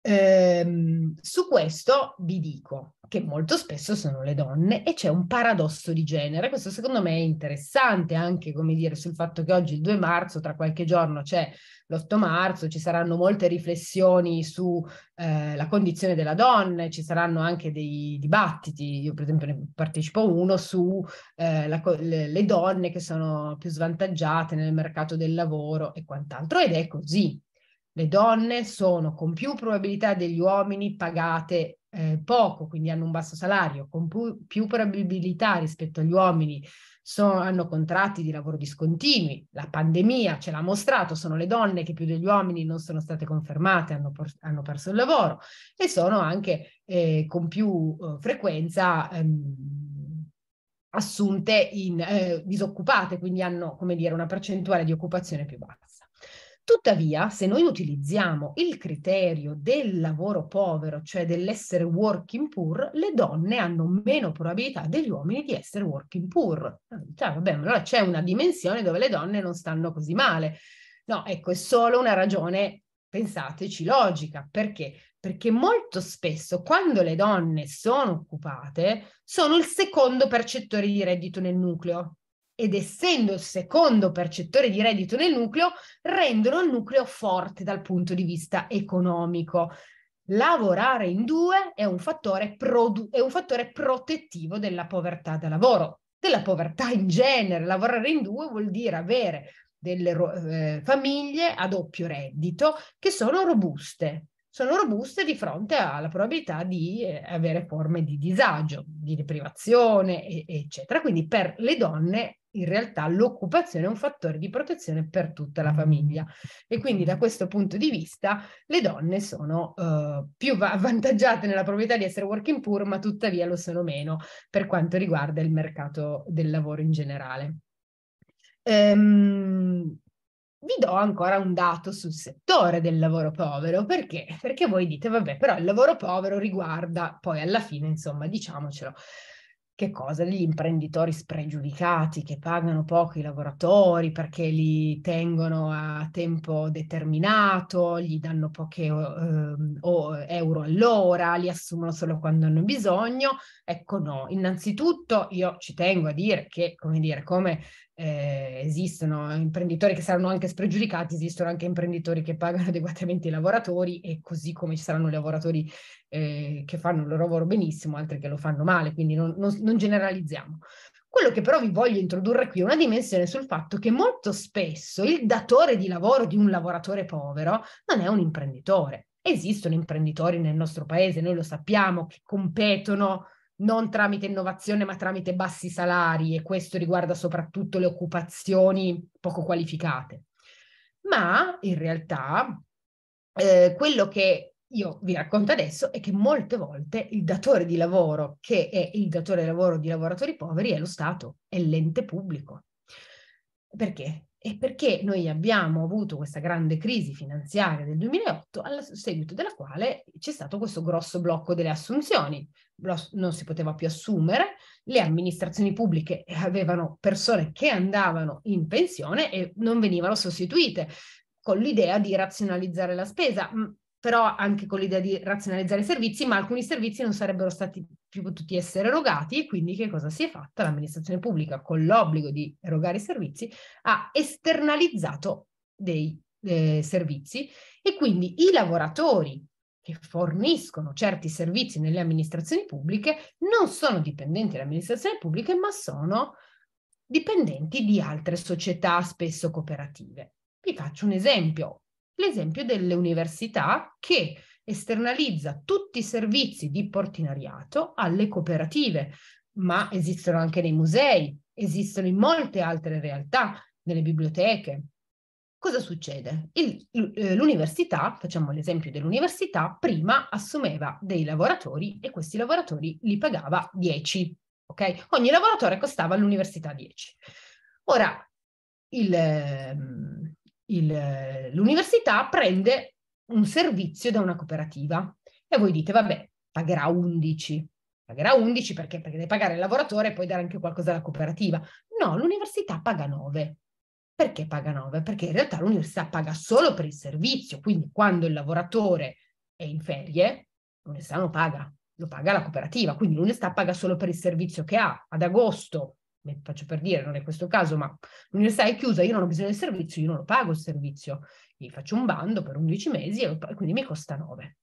Eh, ehm, su questo vi dico che molto spesso sono le donne e c'è un paradosso di genere. Questo secondo me è interessante anche, come dire, sul fatto che oggi il 2 marzo, tra qualche giorno c'è l'8 marzo, ci saranno molte riflessioni sulla eh, condizione della donna, ci saranno anche dei dibattiti, io per esempio ne partecipo uno sulle eh, le, le donne che sono più svantaggiate nel mercato del lavoro e quant'altro ed è così, le donne sono con più probabilità degli uomini pagate eh, poco, quindi hanno un basso salario, con pu- più probabilità rispetto agli uomini sono, hanno contratti di lavoro discontinui. La pandemia ce l'ha mostrato, sono le donne che più degli uomini non sono state confermate, hanno, por- hanno perso il lavoro e sono anche eh, con più eh, frequenza ehm, assunte in eh, disoccupate, quindi hanno, come dire, una percentuale di occupazione più bassa. Tuttavia, se noi utilizziamo il criterio del lavoro povero, cioè dell'essere working poor, le donne hanno meno probabilità degli uomini di essere working poor. Cioè, vabbè, allora c'è una dimensione dove le donne non stanno così male. No, ecco, è solo una ragione, pensateci, logica. Perché? Perché molto spesso quando le donne sono occupate sono il secondo percettore di reddito nel nucleo, ed essendo il secondo percettore di reddito nel nucleo, rendono il nucleo forte dal punto di vista economico. Lavorare in due è un fattore, produ- è un fattore protettivo della povertà da lavoro, della povertà in genere. Lavorare in due vuol dire avere delle ro- eh, famiglie a doppio reddito che sono robuste, sono robuste di fronte alla probabilità di eh, avere forme di disagio, di deprivazione, eccetera. Quindi per le donne in realtà l'occupazione è un fattore di protezione per tutta la famiglia e quindi da questo punto di vista le donne sono eh, più avvantaggiate nella proprietà di essere working poor, ma tuttavia lo sono meno per quanto riguarda il mercato del lavoro in generale. Ehm, vi do ancora un dato sul settore del lavoro povero, perché? Perché voi dite, vabbè, però il lavoro povero riguarda, poi alla fine, insomma, diciamocelo, che cosa? Gli imprenditori spregiudicati che pagano poco i lavoratori perché li tengono a tempo determinato, gli danno poche eh, euro all'ora, li assumono solo quando hanno bisogno. Ecco no, innanzitutto io ci tengo a dire che, come dire, come eh, esistono imprenditori che saranno anche spregiudicati, esistono anche imprenditori che pagano adeguatamente i lavoratori e così come ci saranno lavoratori eh, che fanno il loro lavoro benissimo, altri che lo fanno male, quindi non, non non generalizziamo. Quello che però vi voglio introdurre qui è una dimensione sul fatto che molto spesso il datore di lavoro di un lavoratore povero non è un imprenditore. Esistono imprenditori nel nostro paese, noi lo sappiamo, che competono non tramite innovazione ma tramite bassi salari e questo riguarda soprattutto le occupazioni poco qualificate. Ma in realtà eh, quello che io vi racconto adesso è che molte volte il datore di lavoro che è il datore di lavoro di lavoratori poveri è lo Stato, è l'ente pubblico. Perché? È perché noi abbiamo avuto questa grande crisi finanziaria del 2008, al seguito della quale c'è stato questo grosso blocco delle assunzioni. Non si poteva più assumere, le amministrazioni pubbliche avevano persone che andavano in pensione e non venivano sostituite con l'idea di razionalizzare la spesa però anche con l'idea di razionalizzare i servizi, ma alcuni servizi non sarebbero stati più potuti essere erogati e quindi che cosa si è fatta? L'amministrazione pubblica con l'obbligo di erogare i servizi ha esternalizzato dei eh, servizi e quindi i lavoratori che forniscono certi servizi nelle amministrazioni pubbliche non sono dipendenti dalle amministrazioni pubbliche, ma sono dipendenti di altre società, spesso cooperative. Vi faccio un esempio l'esempio delle università che esternalizza tutti i servizi di portinariato alle cooperative, ma esistono anche nei musei, esistono in molte altre realtà, nelle biblioteche. Cosa succede? Il, eh, l'università, facciamo l'esempio dell'università, prima assumeva dei lavoratori e questi lavoratori li pagava 10. Okay? Ogni lavoratore costava all'università 10. Ora, il, ehm, il, l'università prende un servizio da una cooperativa e voi dite, vabbè, pagherà 11, pagherà 11 perché, perché deve pagare il lavoratore e poi dare anche qualcosa alla cooperativa. No, l'università paga 9. Perché paga 9? Perché in realtà l'università paga solo per il servizio, quindi quando il lavoratore è in ferie, l'università non paga, lo paga la cooperativa, quindi l'università paga solo per il servizio che ha. Ad agosto faccio per dire, non è questo caso, ma l'università è chiusa, io non ho bisogno del servizio, io non lo pago il servizio, gli faccio un bando per 11 mesi e quindi mi costa 9.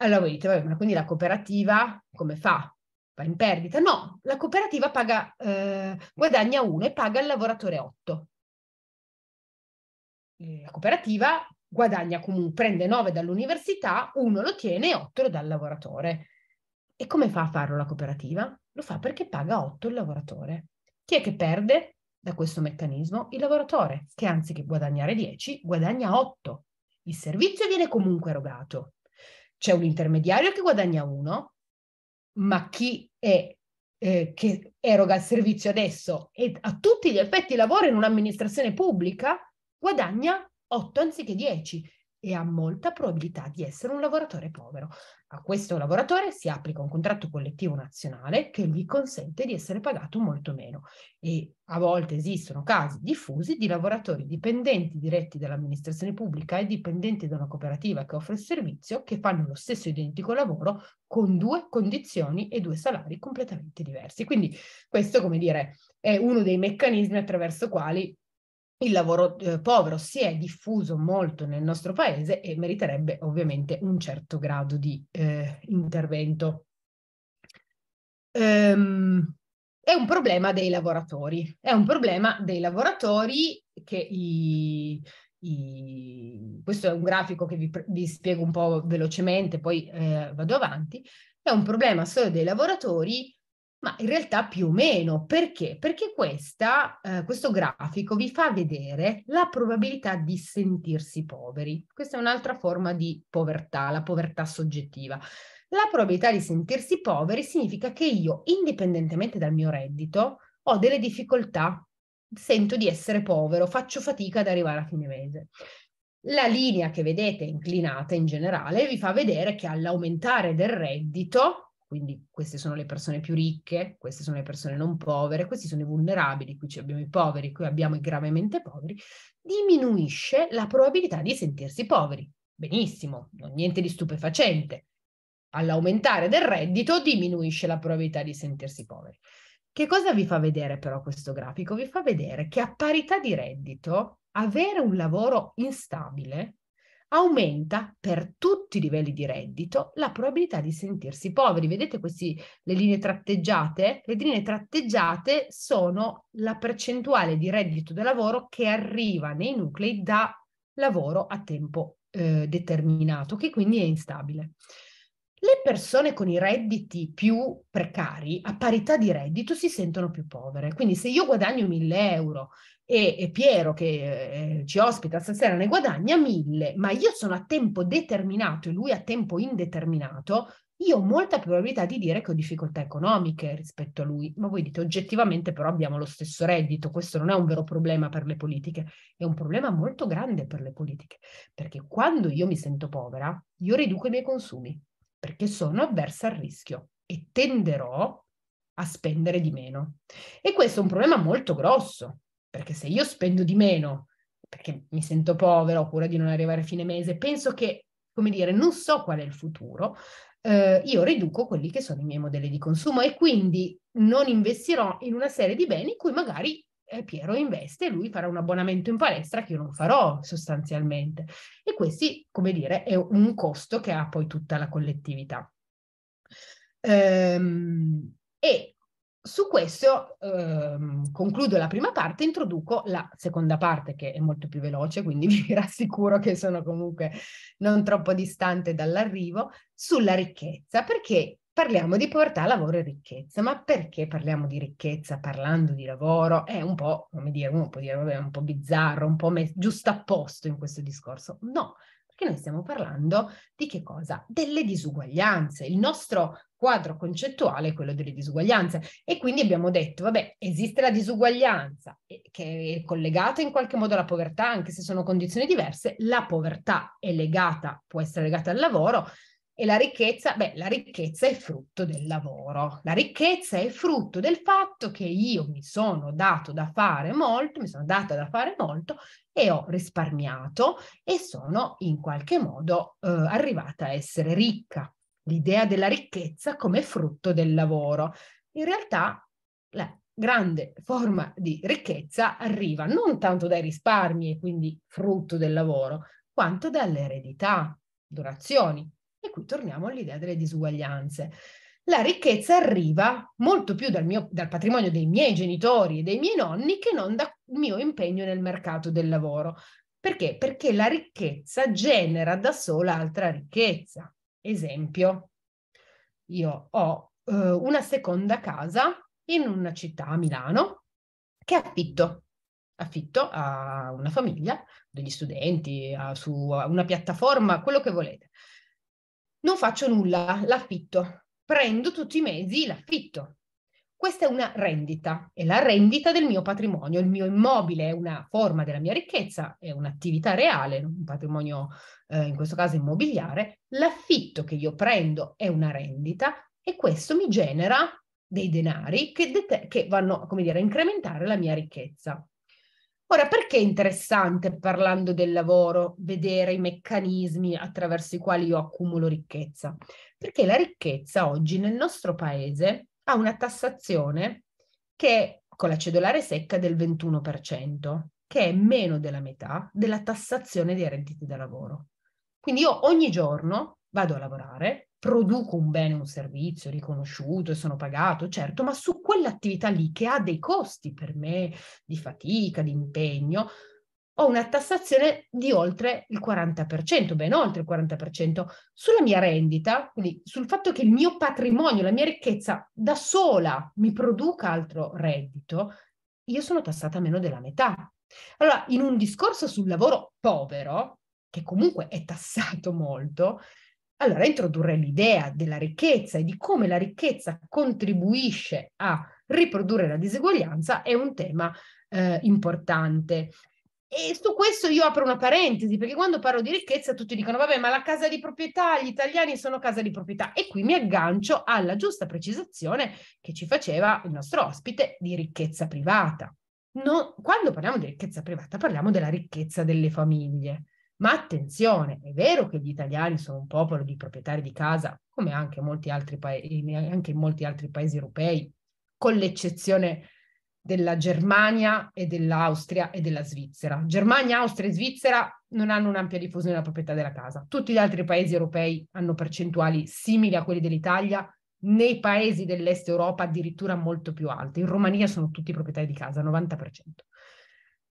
Allora voi dite, vabbè, ma quindi la cooperativa come fa? Va in perdita? No, la cooperativa paga, eh, guadagna 1 e paga il lavoratore 8. La cooperativa guadagna comunque, prende 9 dall'università, 1 lo tiene e 8 lo dà il lavoratore e come fa a farlo la cooperativa? Lo fa perché paga 8 il lavoratore. Chi è che perde da questo meccanismo? Il lavoratore, che anziché guadagnare 10, guadagna 8. Il servizio viene comunque erogato. C'è un intermediario che guadagna 1, ma chi è eh, che eroga il servizio adesso e a tutti gli effetti lavora in un'amministrazione pubblica guadagna 8 anziché 10 e ha molta probabilità di essere un lavoratore povero. A questo lavoratore si applica un contratto collettivo nazionale che gli consente di essere pagato molto meno e a volte esistono casi diffusi di lavoratori dipendenti diretti dall'amministrazione pubblica e dipendenti da una cooperativa che offre il servizio che fanno lo stesso identico lavoro con due condizioni e due salari completamente diversi. Quindi questo, come dire, è uno dei meccanismi attraverso i quali il lavoro eh, povero si è diffuso molto nel nostro paese e meriterebbe ovviamente un certo grado di eh, intervento. Ehm, è un problema dei lavoratori, è un problema dei lavoratori che i, i, questo è un grafico che vi, vi spiego un po' velocemente, poi eh, vado avanti, è un problema solo dei lavoratori ma in realtà più o meno, perché? Perché questa, eh, questo grafico vi fa vedere la probabilità di sentirsi poveri. Questa è un'altra forma di povertà, la povertà soggettiva. La probabilità di sentirsi poveri significa che io, indipendentemente dal mio reddito, ho delle difficoltà, sento di essere povero, faccio fatica ad arrivare a fine mese. La linea che vedete inclinata in generale vi fa vedere che all'aumentare del reddito quindi queste sono le persone più ricche, queste sono le persone non povere, questi sono i vulnerabili, qui abbiamo i poveri, qui abbiamo i gravemente poveri, diminuisce la probabilità di sentirsi poveri. Benissimo, non niente di stupefacente. All'aumentare del reddito diminuisce la probabilità di sentirsi poveri. Che cosa vi fa vedere però questo grafico? Vi fa vedere che a parità di reddito avere un lavoro instabile aumenta per tutti i livelli di reddito la probabilità di sentirsi poveri. Vedete queste le linee tratteggiate? Le linee tratteggiate sono la percentuale di reddito da lavoro che arriva nei nuclei da lavoro a tempo eh, determinato, che quindi è instabile le persone con i redditi più precari, a parità di reddito, si sentono più povere. Quindi se io guadagno 1000 euro e, e Piero che eh, ci ospita stasera ne guadagna 1000, ma io sono a tempo determinato e lui a tempo indeterminato, io ho molta probabilità di dire che ho difficoltà economiche rispetto a lui, ma voi dite oggettivamente però abbiamo lo stesso reddito, questo non è un vero problema per le politiche, è un problema molto grande per le politiche, perché quando io mi sento povera, io riduco i miei consumi perché sono avversa al rischio e tenderò a spendere di meno. E questo è un problema molto grosso, perché se io spendo di meno, perché mi sento povera, ho cura di non arrivare a fine mese, penso che, come dire, non so qual è il futuro, eh, io riduco quelli che sono i miei modelli di consumo e quindi non investirò in una serie di beni cui magari eh, Piero investe e lui farà un abbonamento in palestra che io non farò sostanzialmente. E questo, come dire, è un costo che ha poi tutta la collettività. Ehm, e su questo ehm, concludo la prima parte, introduco la seconda parte che è molto più veloce, quindi vi rassicuro che sono comunque non troppo distante dall'arrivo, sulla ricchezza, perché parliamo di povertà, lavoro e ricchezza. Ma perché parliamo di ricchezza parlando di lavoro? È un po', come dire, uno può dire, vabbè, un po' bizzarro, un po' me- giusto a posto in questo discorso. No, perché noi stiamo parlando di che cosa? Delle disuguaglianze. Il nostro quadro concettuale è quello delle disuguaglianze e quindi abbiamo detto, vabbè, esiste la disuguaglianza che è collegata in qualche modo alla povertà, anche se sono condizioni diverse, la povertà è legata, può essere legata al lavoro, e la ricchezza, beh, la ricchezza è frutto del lavoro, la ricchezza è frutto del fatto che io mi sono dato da fare molto, mi sono data da fare molto e ho risparmiato e sono in qualche modo eh, arrivata a essere ricca. L'idea della ricchezza come frutto del lavoro. In realtà la grande forma di ricchezza arriva non tanto dai risparmi e quindi frutto del lavoro, quanto dall'eredità, donazioni, e qui torniamo all'idea delle disuguaglianze. La ricchezza arriva molto più dal, mio, dal patrimonio dei miei genitori e dei miei nonni che non dal mio impegno nel mercato del lavoro. Perché? Perché la ricchezza genera da sola altra ricchezza. Esempio, io ho eh, una seconda casa in una città a Milano che affitto. Affitto a una famiglia, degli studenti, a, su a una piattaforma, quello che volete non faccio nulla, l'affitto, prendo tutti i mesi l'affitto. Questa è una rendita, è la rendita del mio patrimonio, il mio immobile è una forma della mia ricchezza, è un'attività reale, un patrimonio eh, in questo caso immobiliare, l'affitto che io prendo è una rendita e questo mi genera dei denari che, det- che vanno dire, a incrementare la mia ricchezza. Ora, perché è interessante, parlando del lavoro, vedere i meccanismi attraverso i quali io accumulo ricchezza? Perché la ricchezza oggi nel nostro paese ha una tassazione che è con la cedolare secca del 21%, che è meno della metà della tassazione dei redditi da lavoro. Quindi io ogni giorno vado a lavorare, produco un bene un servizio riconosciuto e sono pagato, certo, ma su quell'attività lì che ha dei costi per me di fatica, di impegno, ho una tassazione di oltre il 40%, ben oltre il 40%, sulla mia rendita, quindi sul fatto che il mio patrimonio, la mia ricchezza da sola mi produca altro reddito, io sono tassata meno della metà. Allora, in un discorso sul lavoro povero, che comunque è tassato molto, allora introdurre l'idea della ricchezza e di come la ricchezza contribuisce a riprodurre la diseguaglianza è un tema eh, importante. E su questo io apro una parentesi, perché quando parlo di ricchezza tutti dicono, vabbè, ma la casa di proprietà, gli italiani sono casa di proprietà. E qui mi aggancio alla giusta precisazione che ci faceva il nostro ospite di ricchezza privata. No, quando parliamo di ricchezza privata parliamo della ricchezza delle famiglie. Ma attenzione, è vero che gli italiani sono un popolo di proprietari di casa, come anche, molti altri paesi, eh, anche in molti altri paesi europei, con l'eccezione della Germania e dell'Austria e della Svizzera. Germania, Austria e Svizzera non hanno un'ampia diffusione della proprietà della casa. Tutti gli altri paesi europei hanno percentuali simili a quelli dell'Italia, nei paesi dell'est Europa addirittura molto più alte. In Romania sono tutti proprietari di casa, 90%.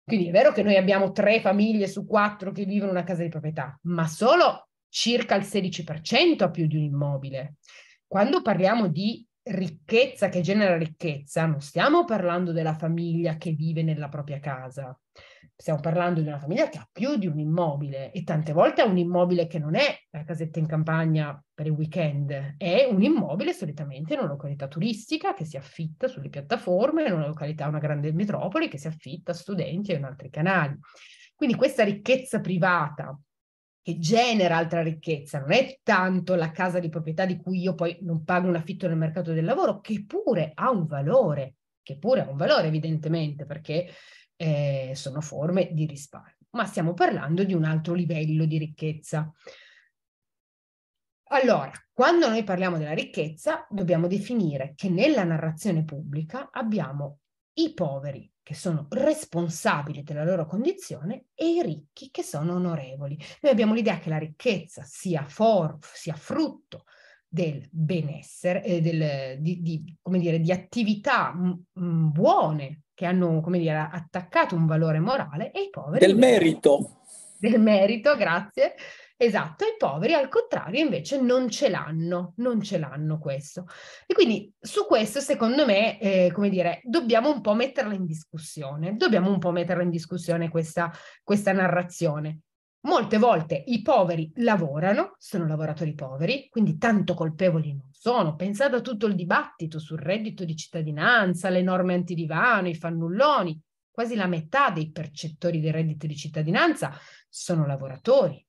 Quindi è vero che noi abbiamo tre famiglie su quattro che vivono in una casa di proprietà, ma solo circa il 16% ha più di un immobile. Quando parliamo di ricchezza che genera ricchezza, non stiamo parlando della famiglia che vive nella propria casa, stiamo parlando di una famiglia che ha più di un immobile e tante volte è un immobile che non è la casetta in campagna per il weekend, è un immobile solitamente in una località turistica che si affitta sulle piattaforme, in una località, una grande metropoli che si affitta a studenti e in altri canali. Quindi questa ricchezza privata che genera altra ricchezza, non è tanto la casa di proprietà di cui io poi non pago un affitto nel mercato del lavoro, che pure ha un valore, che pure ha un valore evidentemente perché eh, sono forme di risparmio, ma stiamo parlando di un altro livello di ricchezza. Allora, quando noi parliamo della ricchezza, dobbiamo definire che nella narrazione pubblica abbiamo i poveri che sono responsabili della loro condizione e i ricchi che sono onorevoli. Noi abbiamo l'idea che la ricchezza sia, for, sia frutto del benessere, eh, del, di, di, dire, di, attività mh, mm, mm, buone che hanno dire, attaccato un valore morale e i poveri... Del merito. Del merito, grazie Esatto, i poveri al contrario invece non ce l'hanno, non ce l'hanno questo. E quindi su questo secondo me, eh, come dire, dobbiamo un po' metterla in discussione, dobbiamo un po' metterla in discussione questa, questa narrazione. Molte volte i poveri lavorano, sono lavoratori poveri, quindi tanto colpevoli non sono. Pensate a tutto il dibattito sul reddito di cittadinanza, le norme antidivano, i fannulloni. Quasi la metà dei percettori del reddito di cittadinanza sono lavoratori,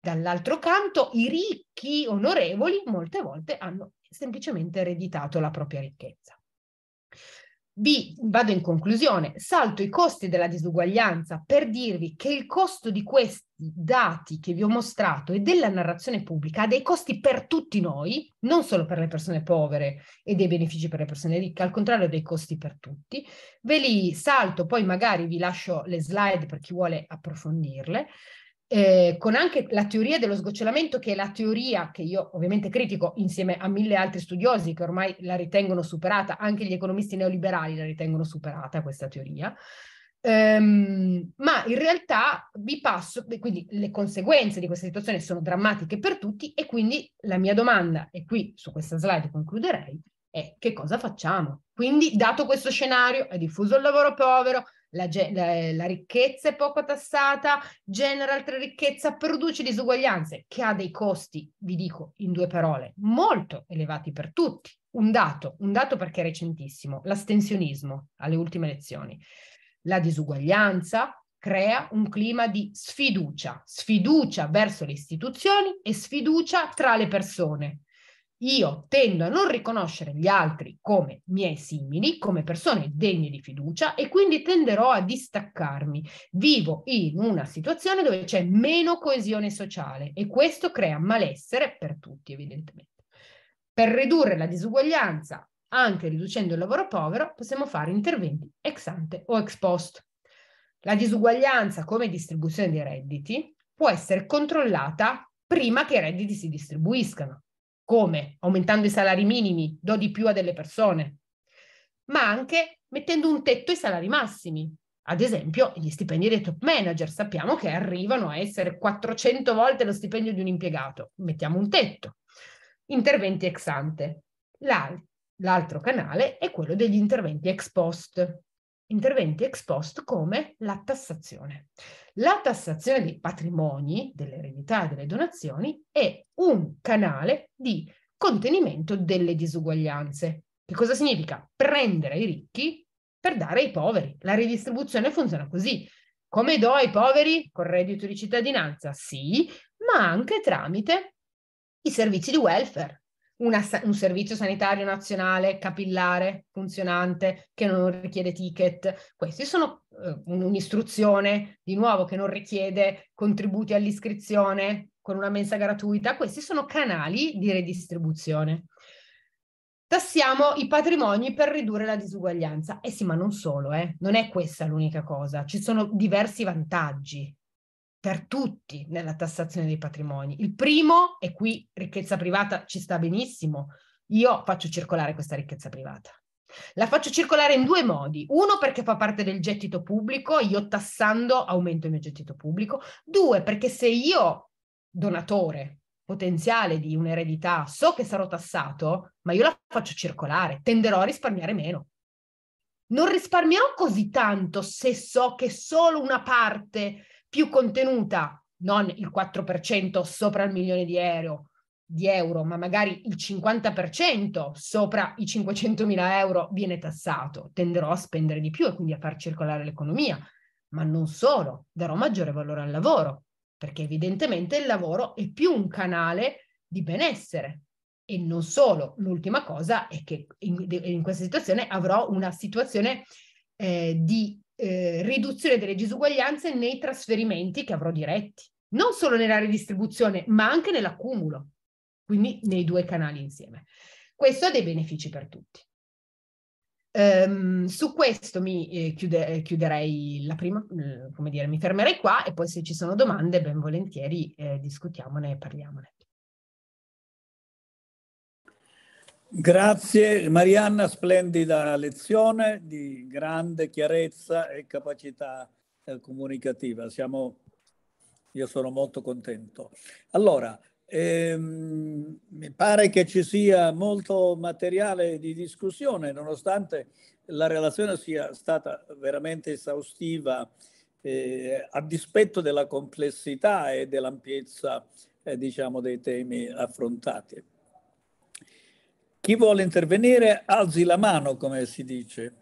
Dall'altro canto, i ricchi onorevoli molte volte hanno semplicemente ereditato la propria ricchezza. B, vado in conclusione, salto i costi della disuguaglianza per dirvi che il costo di questi dati che vi ho mostrato e della narrazione pubblica ha dei costi per tutti noi, non solo per le persone povere e dei benefici per le persone ricche, al contrario dei costi per tutti. Ve li salto, poi magari vi lascio le slide per chi vuole approfondirle eh, con anche la teoria dello sgocciolamento, che è la teoria che io ovviamente critico insieme a mille altri studiosi che ormai la ritengono superata, anche gli economisti neoliberali la ritengono superata questa teoria. Um, ma in realtà vi passo, quindi le conseguenze di questa situazione sono drammatiche per tutti e quindi la mia domanda, e qui su questa slide concluderei, è che cosa facciamo? Quindi dato questo scenario, è diffuso il lavoro povero, la, la, la, ricchezza è poco tassata, genera altra ricchezza, produce disuguaglianze, che ha dei costi, vi dico in due parole, molto elevati per tutti. Un dato, un dato perché è recentissimo, l'astensionismo alle ultime elezioni. La disuguaglianza crea un clima di sfiducia, sfiducia verso le istituzioni e sfiducia tra le persone io tendo a non riconoscere gli altri come miei simili, come persone degne di fiducia e quindi tenderò a distaccarmi. Vivo in una situazione dove c'è meno coesione sociale e questo crea malessere per tutti, evidentemente. Per ridurre la disuguaglianza, anche riducendo il lavoro povero, possiamo fare interventi ex ante o ex post. La disuguaglianza come distribuzione dei redditi può essere controllata prima che i redditi si distribuiscano come? Aumentando i salari minimi, do di più a delle persone, ma anche mettendo un tetto ai salari massimi. Ad esempio, gli stipendi dei top manager sappiamo che arrivano a essere 400 volte lo stipendio di un impiegato. Mettiamo un tetto. Interventi ex ante. L'altro canale è quello degli interventi ex post. Interventi ex post come la tassazione. La tassazione dei patrimoni, dell'eredità e delle donazioni è un canale di contenimento delle disuguaglianze. Che cosa significa? Prendere i ricchi per dare ai poveri. La ridistribuzione funziona così. Come do ai poveri? Con reddito di cittadinanza, sì, ma anche tramite i servizi di welfare. Una, un servizio sanitario nazionale capillare, funzionante, che non richiede ticket. Questi sono eh, un'istruzione di nuovo che non richiede contributi all'iscrizione con una mensa gratuita, questi sono canali di redistribuzione. Tassiamo i patrimoni per ridurre la disuguaglianza. Eh sì, ma non solo, eh. non è questa l'unica cosa, ci sono diversi vantaggi per tutti nella tassazione dei patrimoni. Il primo, e qui ricchezza privata ci sta benissimo, io faccio circolare questa ricchezza privata. La faccio circolare in due modi. Uno perché fa parte del gettito pubblico, io tassando aumento il mio gettito pubblico. Due perché se io, donatore potenziale di un'eredità, so che sarò tassato, ma io la faccio circolare, tenderò a risparmiare meno. Non risparmierò così tanto se so che solo una parte più contenuta, non il 4% sopra il milione di euro, di euro, ma magari il 50% sopra i 500.000 euro viene tassato, tenderò a spendere di più e quindi a far circolare l'economia, ma non solo, darò maggiore valore al lavoro, perché evidentemente il lavoro è più un canale di benessere. E non solo, l'ultima cosa è che in, in questa situazione avrò una situazione eh, di eh, riduzione delle disuguaglianze nei trasferimenti che avrò diretti, non solo nella redistribuzione, ma anche nell'accumulo quindi nei due canali insieme. Questo ha dei benefici per tutti. Um, su questo mi eh, chiude, eh, chiuderei la prima, eh, come dire, mi fermerei qua e poi se ci sono domande ben volentieri eh, discutiamone e parliamone. Grazie Marianna, splendida lezione di grande chiarezza e capacità eh, comunicativa. Siamo, io sono molto contento. Allora, e, ehm, mi pare che ci sia molto materiale di discussione, nonostante la relazione sia stata veramente esaustiva eh, a dispetto della complessità e dell'ampiezza eh, diciamo, dei temi affrontati. Chi vuole intervenire alzi la mano, come si dice.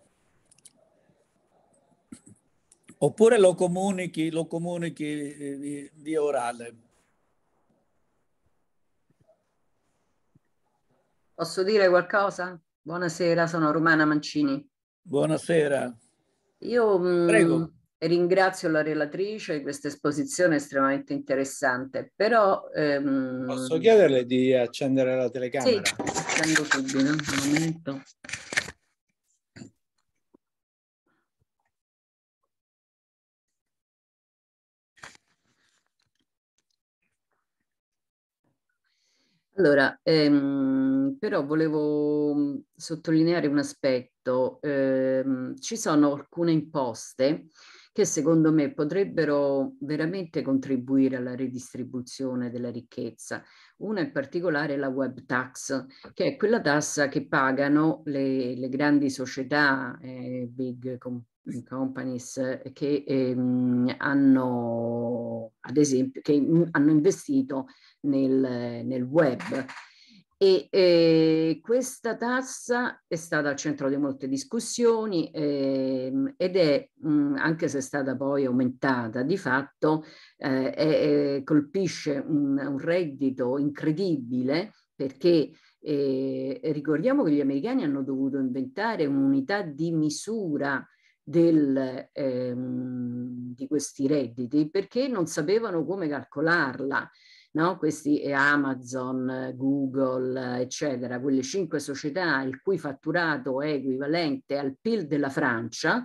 Oppure lo comunichi, lo comunichi eh, via orale. Posso dire qualcosa? Buonasera, sono Romana Mancini. Buonasera. Io mh, mm, ringrazio la relatrice di questa esposizione estremamente interessante, però... Ehm... Posso chiederle di accendere la telecamera? Sì, accendo subito, un momento. Allora, ehm, però volevo mhmm, sottolineare un aspetto. Ehm, ci sono alcune imposte che secondo me potrebbero veramente contribuire alla redistribuzione della ricchezza. Una in particolare è la web tax, che è quella tassa che pagano le, le grandi società, eh, big companies, che ehm, hanno, ad esempio, che mhmm, hanno investito nel, nel web. E eh, questa tassa è stata al centro di molte discussioni eh, ed è, mh, mm, anche se è stata poi aumentata, di fatto eh, è, colpisce un, un, reddito incredibile perché eh, ricordiamo che gli americani hanno dovuto inventare un'unità di misura del, ehm, di questi redditi perché non sapevano come calcolarla no? questi Amazon, Google, eccetera, quelle cinque società il cui fatturato è equivalente al PIL della Francia,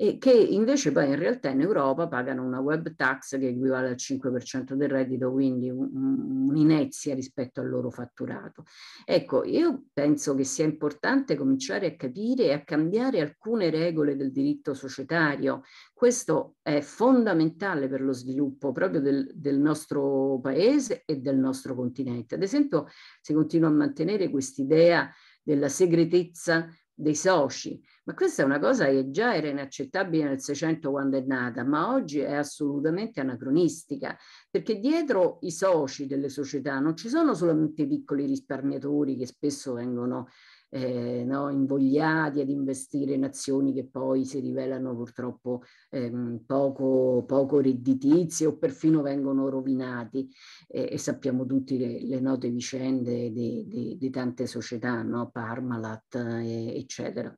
e che invece poi in realtà in Europa pagano una web tax che equivale al 5% del reddito, quindi un'inezia rispetto al loro fatturato. Ecco, io penso che sia importante cominciare a capire e a cambiare alcune regole del diritto societario. Questo è fondamentale per lo sviluppo proprio del, del nostro paese e del nostro continente. Ad esempio, si continua a mantenere quest'idea della segretezza dei soci, ma questa è una cosa che già era inaccettabile nel 600 quando è nata, ma oggi è assolutamente anacronistica, perché dietro i soci delle società non ci sono solamente i piccoli risparmiatori che spesso vengono eh, no, invogliati ad investire in azioni che poi si rivelano purtroppo ehm, poco, poco redditizie o perfino vengono rovinati eh, e sappiamo tutti le, le note vicende di, di, di tante società, no? Parmalat, eh, eccetera.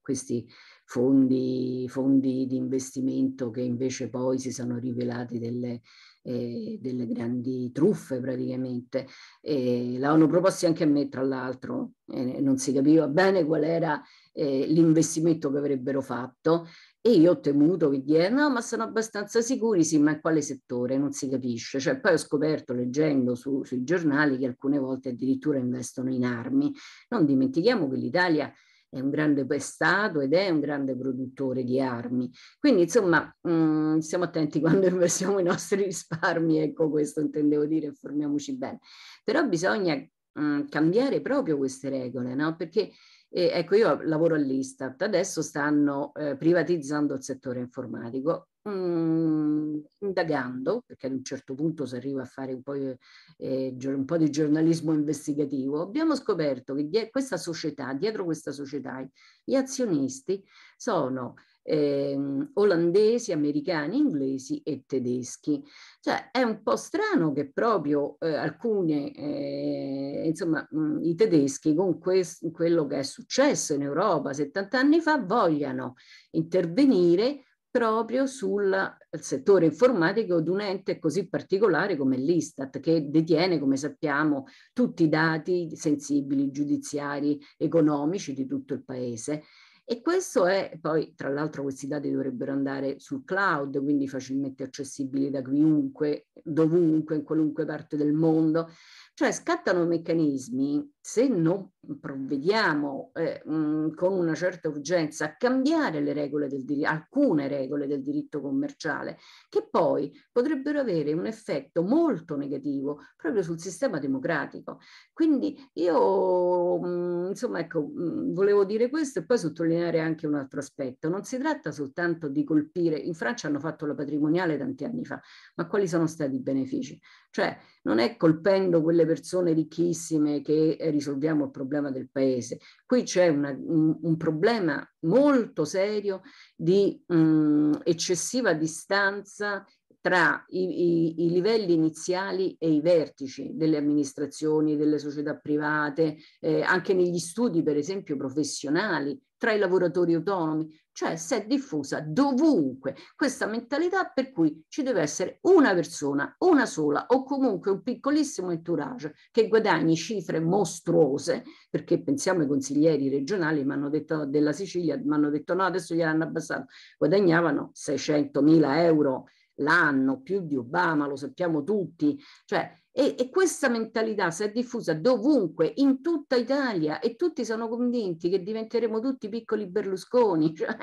Questi fondi, fondi di investimento che invece poi si sono rivelati delle, eh, delle grandi truffe praticamente. E l'hanno proposto anche a me, tra l'altro, eh, non si capiva bene qual era eh, l'investimento che avrebbero fatto e io ho temuto che dire no ma sono abbastanza sicuri sì ma in quale settore non si capisce cioè poi ho scoperto leggendo su, sui giornali che alcune volte addirittura investono in armi non dimentichiamo che l'Italia è un grande stato ed è un grande produttore di armi. Quindi insomma mh, mm, stiamo attenti quando investiamo i nostri risparmi, ecco questo intendevo dire, formiamoci bene. Però bisogna mh, mm, cambiare proprio queste regole, no? Perché e, ecco, io lavoro all'Istat, adesso stanno eh, privatizzando il settore informatico, mh, mm, indagando, perché ad un certo punto si arriva a fare un po', eh, eh un po di giornalismo investigativo, abbiamo scoperto che die- questa società, dietro questa società, gli azionisti sono ehm, olandesi, americani, inglesi e tedeschi. Cioè è un po' strano che proprio eh, alcune, eh, insomma, mh, mm, i tedeschi con questo, quello che è successo in Europa 70 anni fa vogliano intervenire proprio sul settore informatico di un ente così particolare come l'Istat, che detiene, come sappiamo, tutti i dati sensibili, giudiziari, economici di tutto il paese. E questo è poi, tra l'altro, questi dati dovrebbero andare sul cloud, quindi facilmente accessibili da chiunque, dovunque, in qualunque parte del mondo. Cioè scattano meccanismi se non provvediamo eh, mh, mm, con una certa urgenza a cambiare le regole del diritto, alcune regole del diritto commerciale, che poi potrebbero avere un effetto molto negativo proprio sul sistema democratico. Quindi io, mh, mm, insomma, ecco, mh, mm, volevo dire questo e poi sottolineare anche un altro aspetto. Non si tratta soltanto di colpire, in Francia hanno fatto la patrimoniale tanti anni fa, ma quali sono stati i benefici? Cioè, non è colpendo quelle persone ricchissime che eh, e risolviamo il problema del paese. Qui c'è un, un, problema molto serio di mh, mm, eccessiva distanza tra i, i, i, livelli iniziali e i vertici delle amministrazioni, delle società private, eh, anche negli studi, per esempio, professionali, tra i lavoratori autonomi. Cioè si è diffusa dovunque questa mentalità per cui ci deve essere una persona, una sola o comunque un piccolissimo entourage che guadagni cifre mostruose, perché pensiamo ai consiglieri regionali mi hanno detto, della Sicilia, mi hanno detto no, adesso gliel'hanno abbassato, guadagnavano 600 mila euro l'anno, più di Obama, lo sappiamo tutti, cioè e, e, questa mentalità si è diffusa dovunque, in tutta Italia, e tutti sono convinti che diventeremo tutti piccoli Berlusconi. Cioè,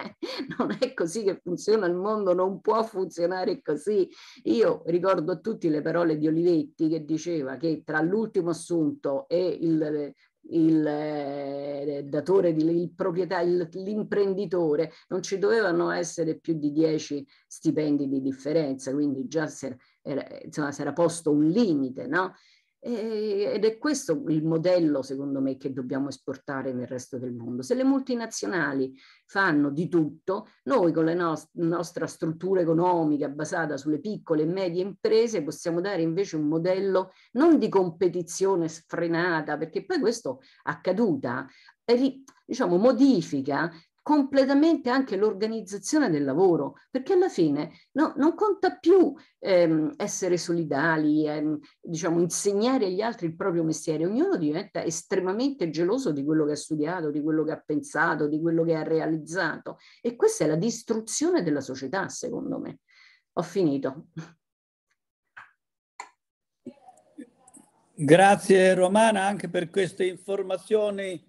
non è così che funziona il mondo, non può funzionare così. Io ricordo a tutti le parole di Olivetti che diceva che tra l'ultimo assunto e il il eh, datore, di, il proprietà, l'imprenditore, non ci dovevano essere più di 10 stipendi di differenza, quindi già si se, era, insomma, si era posto un limite, no? E, ed è questo il modello, secondo me, che dobbiamo esportare nel resto del mondo. Se le multinazionali fanno di tutto, noi con la no nostra struttura economica basata sulle piccole e medie imprese possiamo dare invece un modello non di competizione sfrenata, perché poi questo accaduta diciamo, modifica completamente anche l'organizzazione del lavoro, perché alla fine no, non conta più ehm, essere solidali, ehm, diciamo, insegnare agli altri il proprio mestiere, ognuno diventa estremamente geloso di quello che ha studiato, di quello che ha pensato, di quello che ha realizzato e questa è la distruzione della società, secondo me. Ho finito. Grazie Romana anche per queste informazioni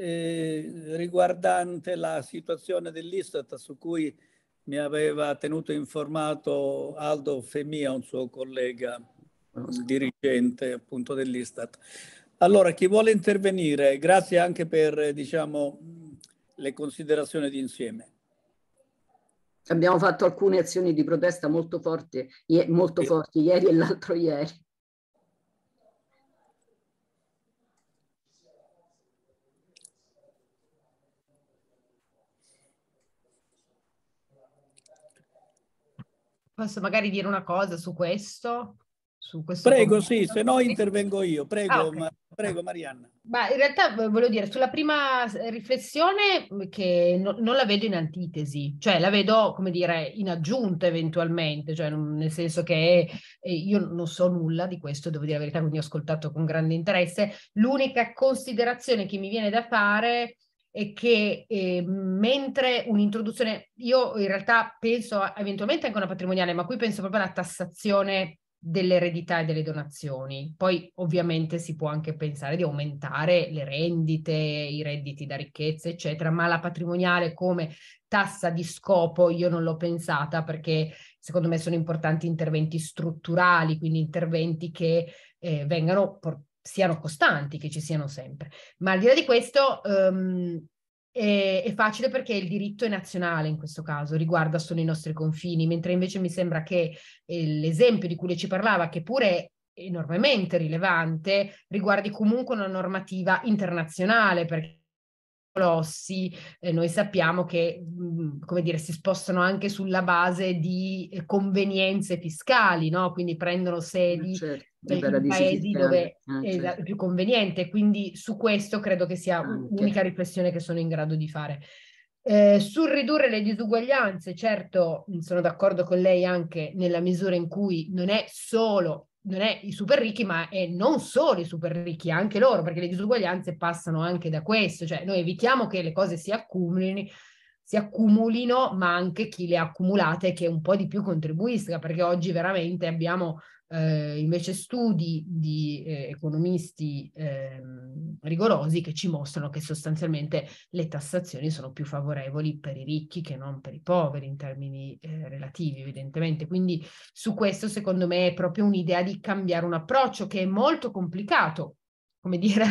eh, riguardante la situazione dell'Istat su cui mi aveva tenuto informato Aldo Femia, un suo collega dirigente appunto dell'Istat. Allora, chi vuole intervenire, grazie anche per diciamo, le considerazioni d'insieme. Abbiamo fatto alcune azioni di protesta molto forti, molto forti ieri e l'altro ieri. Posso magari dire una cosa su questo? Su questo prego, commento? sì, se no intervengo io. Prego, ah, okay. ma, prego Marianna. Ma in realtà volevo dire, sulla prima riflessione che no, non la vedo in antitesi, cioè la vedo, come dire, in aggiunta eventualmente, cioè nel senso che eh, io non so nulla di questo, devo dire la verità, quindi ho ascoltato con grande interesse. L'unica considerazione che mi viene da fare è è che eh, mentre un'introduzione, io in realtà penso eventualmente anche a una patrimoniale, ma qui penso proprio alla tassazione dell'eredità e delle donazioni. Poi ovviamente si può anche pensare di aumentare le rendite, i redditi da ricchezza, eccetera, ma la patrimoniale come tassa di scopo io non l'ho pensata perché secondo me sono importanti interventi strutturali, quindi interventi che eh, vengano portati siano costanti, che ci siano sempre. Ma al di là di questo um, è, è, facile perché il diritto è nazionale in questo caso, riguarda solo i nostri confini, mentre invece mi sembra che eh, l'esempio di cui ci parlava, che pure è enormemente rilevante, riguardi comunque una normativa internazionale, Perché colossi, eh, noi sappiamo che mh, mm, come dire, si spostano anche sulla base di eh, convenienze fiscali, no? quindi prendono sedi certo libera di paesi dove ah, è certo. più conveniente. Quindi su questo credo che sia Anche. l'unica riflessione che sono in grado di fare. Eh, sul ridurre le disuguaglianze, certo sono d'accordo con lei anche nella misura in cui non è solo, non è i super ricchi, ma è non solo i super ricchi, anche loro, perché le disuguaglianze passano anche da questo, cioè noi evitiamo che le cose si accumulino, si accumulino, ma anche chi le ha accumulate che un po' di più contribuisca, perché oggi veramente abbiamo eh, invece studi di eh, economisti eh, rigorosi che ci mostrano che sostanzialmente le tassazioni sono più favorevoli per i ricchi che non per i poveri in termini eh, relativi evidentemente. Quindi su questo secondo me è proprio un'idea di cambiare un approccio che è molto complicato, come dire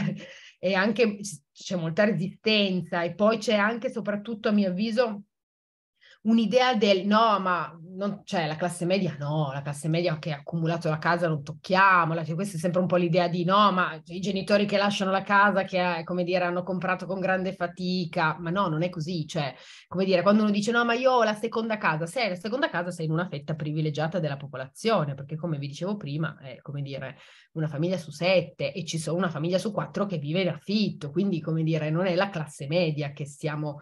e anche c'è molta resistenza e poi c'è anche soprattutto a mio avviso un'idea del no, ma non, cioè, la classe media no, la classe media che ha accumulato la casa non tocchiamola, cioè, questa è sempre un po' l'idea di no, ma i genitori che lasciano la casa che eh, come dire hanno comprato con grande fatica, ma no, non è così, cioè come dire quando uno dice no, ma io ho la seconda casa, se hai la seconda casa sei in una fetta privilegiata della popolazione, perché come vi dicevo prima è come dire una famiglia su sette e ci sono una famiglia su quattro che vive in affitto, quindi come dire non è la classe media che stiamo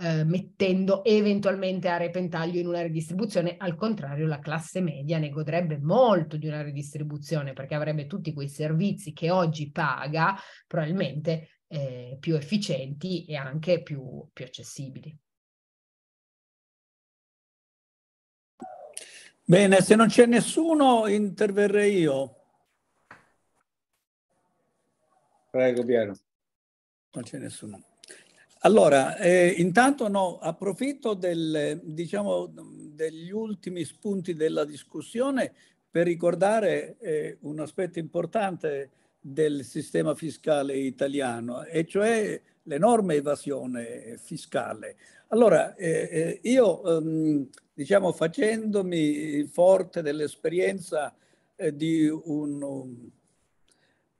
eh, mettendo eventualmente a repentaglio in una redistribuzione. Al contrario, la classe media ne godrebbe molto di una redistribuzione perché avrebbe tutti quei servizi che oggi paga, probabilmente eh, più efficienti e anche più, più accessibili. Bene, se non c'è nessuno interverrei io. Prego Piero. Non c'è nessuno. Allora, eh, intanto no, approfitto del, diciamo, degli ultimi spunti della discussione per ricordare eh, un aspetto importante del sistema fiscale italiano, e cioè l'enorme evasione fiscale. Allora, eh, eh io, ehm, diciamo, facendomi forte dell'esperienza eh, di un, um,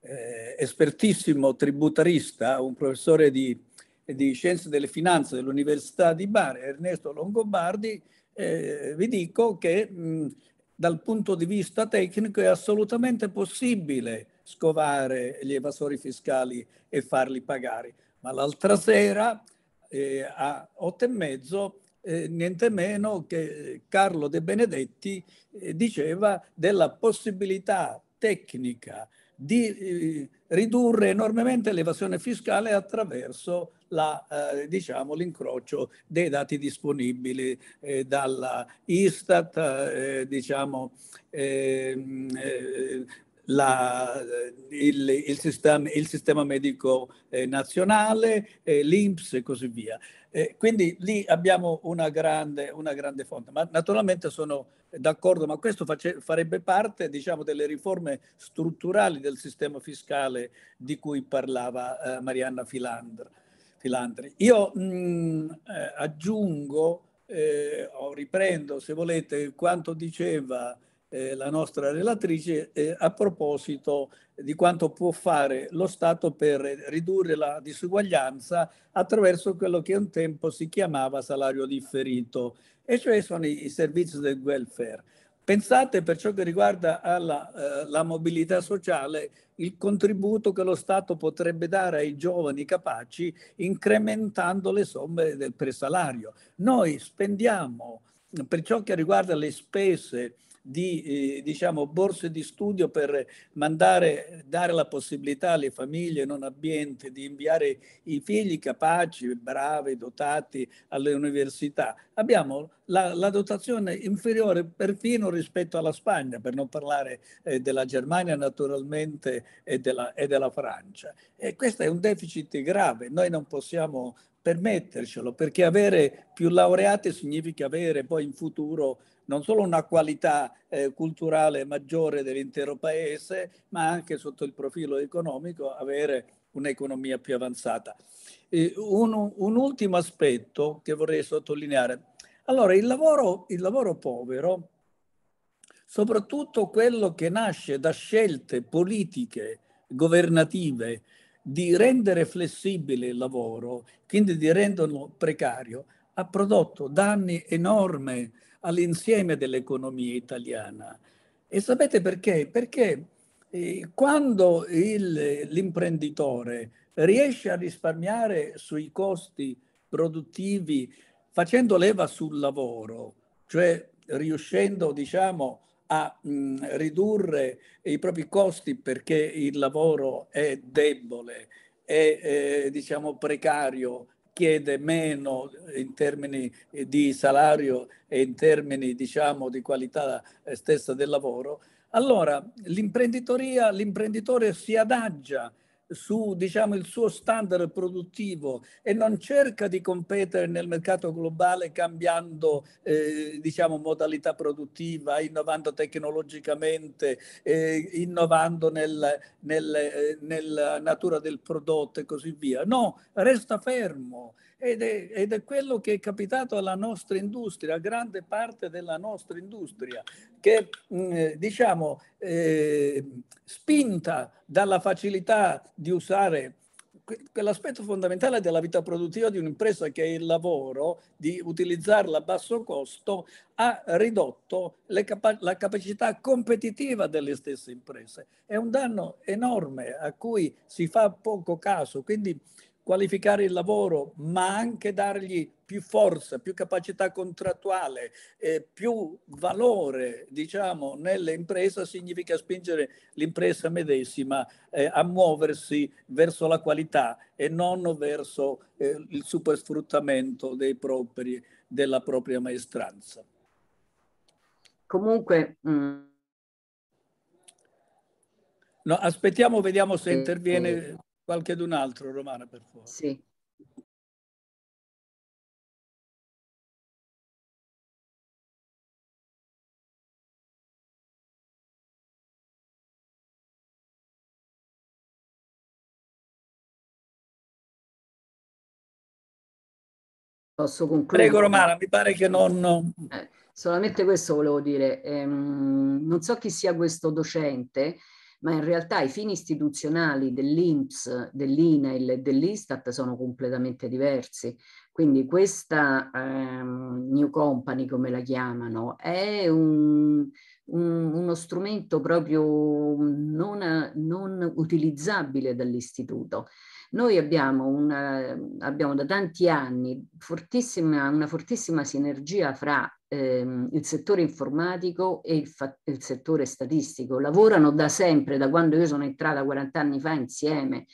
espertissimo tributarista, un professore di di Scienze delle Finanze dell'Università di Bari, Ernesto Longobardi, eh, vi dico che mh, dal punto di vista tecnico è assolutamente possibile scovare gli evasori fiscali e farli pagare. Ma l'altra sera eh, a otto e mezzo eh, niente meno che Carlo De Benedetti eh, diceva della possibilità tecnica di eh, ridurre enormemente l'evasione fiscale attraverso la, eh, diciamo, l'incrocio dei dati disponibili eh, dalla Istat, eh, diciamo, ehm, eh, la, il, il, sistema, il, sistema, medico eh, nazionale, eh, l'INPS e così via. Eh, quindi lì abbiamo una grande, una grande, fonte, ma naturalmente sono d'accordo, ma questo face, farebbe parte diciamo, delle riforme strutturali del sistema fiscale di cui parlava eh, Marianna Filandra filantri. Io mh, mm, eh, aggiungo eh, riprendo, se volete, quanto diceva eh, la nostra relatrice eh, a proposito di quanto può fare lo Stato per ridurre la disuguaglianza attraverso quello che un tempo si chiamava salario differito, e cioè sono i, i servizi del welfare. Pensate per ciò che riguarda alla, eh, eh mobilità sociale, il contributo che lo Stato potrebbe dare ai giovani capaci incrementando le somme del presalario. Noi spendiamo per ciò che riguarda le spese di eh, diciamo, borse di studio per mandare, dare la possibilità alle famiglie non abbienti di inviare i figli capaci, bravi, dotati alle università. Abbiamo la, la dotazione inferiore perfino rispetto alla Spagna, per non parlare eh, della Germania naturalmente e della, e della Francia. E questo è un deficit grave, noi non possiamo permettercelo, perché avere più laureati significa avere poi in futuro non solo una qualità eh, culturale maggiore dell'intero paese, ma anche sotto il profilo economico avere un'economia più avanzata. Un, un, ultimo aspetto che vorrei sottolineare. Allora, il lavoro, il lavoro povero, soprattutto quello che nasce da scelte politiche, governative, di rendere flessibile il lavoro, quindi di renderlo precario, ha prodotto danni enormi all'insieme dell'economia italiana. E sapete perché? Perché eh, quando il, l'imprenditore riesce a risparmiare sui costi produttivi facendo leva sul lavoro, cioè riuscendo diciamo, a mh, mm, ridurre i propri costi perché il lavoro è debole, è eh, diciamo, precario, chiede meno in termini eh, di salario e in termini diciamo, di qualità eh, stessa del lavoro, allora l'imprenditoria, l'imprenditore si adagia su diciamo, il suo standard produttivo e non cerca di competere nel mercato globale cambiando eh, diciamo, modalità produttiva, innovando tecnologicamente, eh, innovando nel, nel, eh, nella natura del prodotto e così via. No, resta fermo ed è, ed è, quello che è capitato alla nostra industria, a grande parte della nostra industria, che mh, mm, eh, diciamo eh, spinta dalla facilità di usare quell'aspetto fondamentale della vita produttiva di un'impresa che è il lavoro, di utilizzarla a basso costo, ha ridotto capa- la capacità competitiva delle stesse imprese. È un danno enorme a cui si fa poco caso. Quindi qualificare il lavoro, ma anche dargli più forza, più capacità contrattuale, eh, più valore diciamo, nell'impresa significa spingere l'impresa medesima eh, a muoversi verso la qualità e non verso eh, il supersfruttamento propri, della propria maestranza. Comunque... Mm. No, aspettiamo, vediamo se eh, interviene eh qualche d'un altro, Romana, per favore. Sì. Posso concludere? Prego Romana, mi pare che non... Eh, solamente questo volevo dire. Ehm, non so chi sia questo docente ma in realtà i fini istituzionali dell'INPS, dell'INAIL e dell'Istat sono completamente diversi. Quindi questa ehm, New Company, come la chiamano, è un, un, uno strumento proprio non, non utilizzabile dall'istituto. Noi abbiamo, una, abbiamo, da tanti anni fortissima, una fortissima sinergia fra ehm, il settore informatico e il, il, settore statistico lavorano da sempre, da quando io sono entrata 40 anni fa insieme,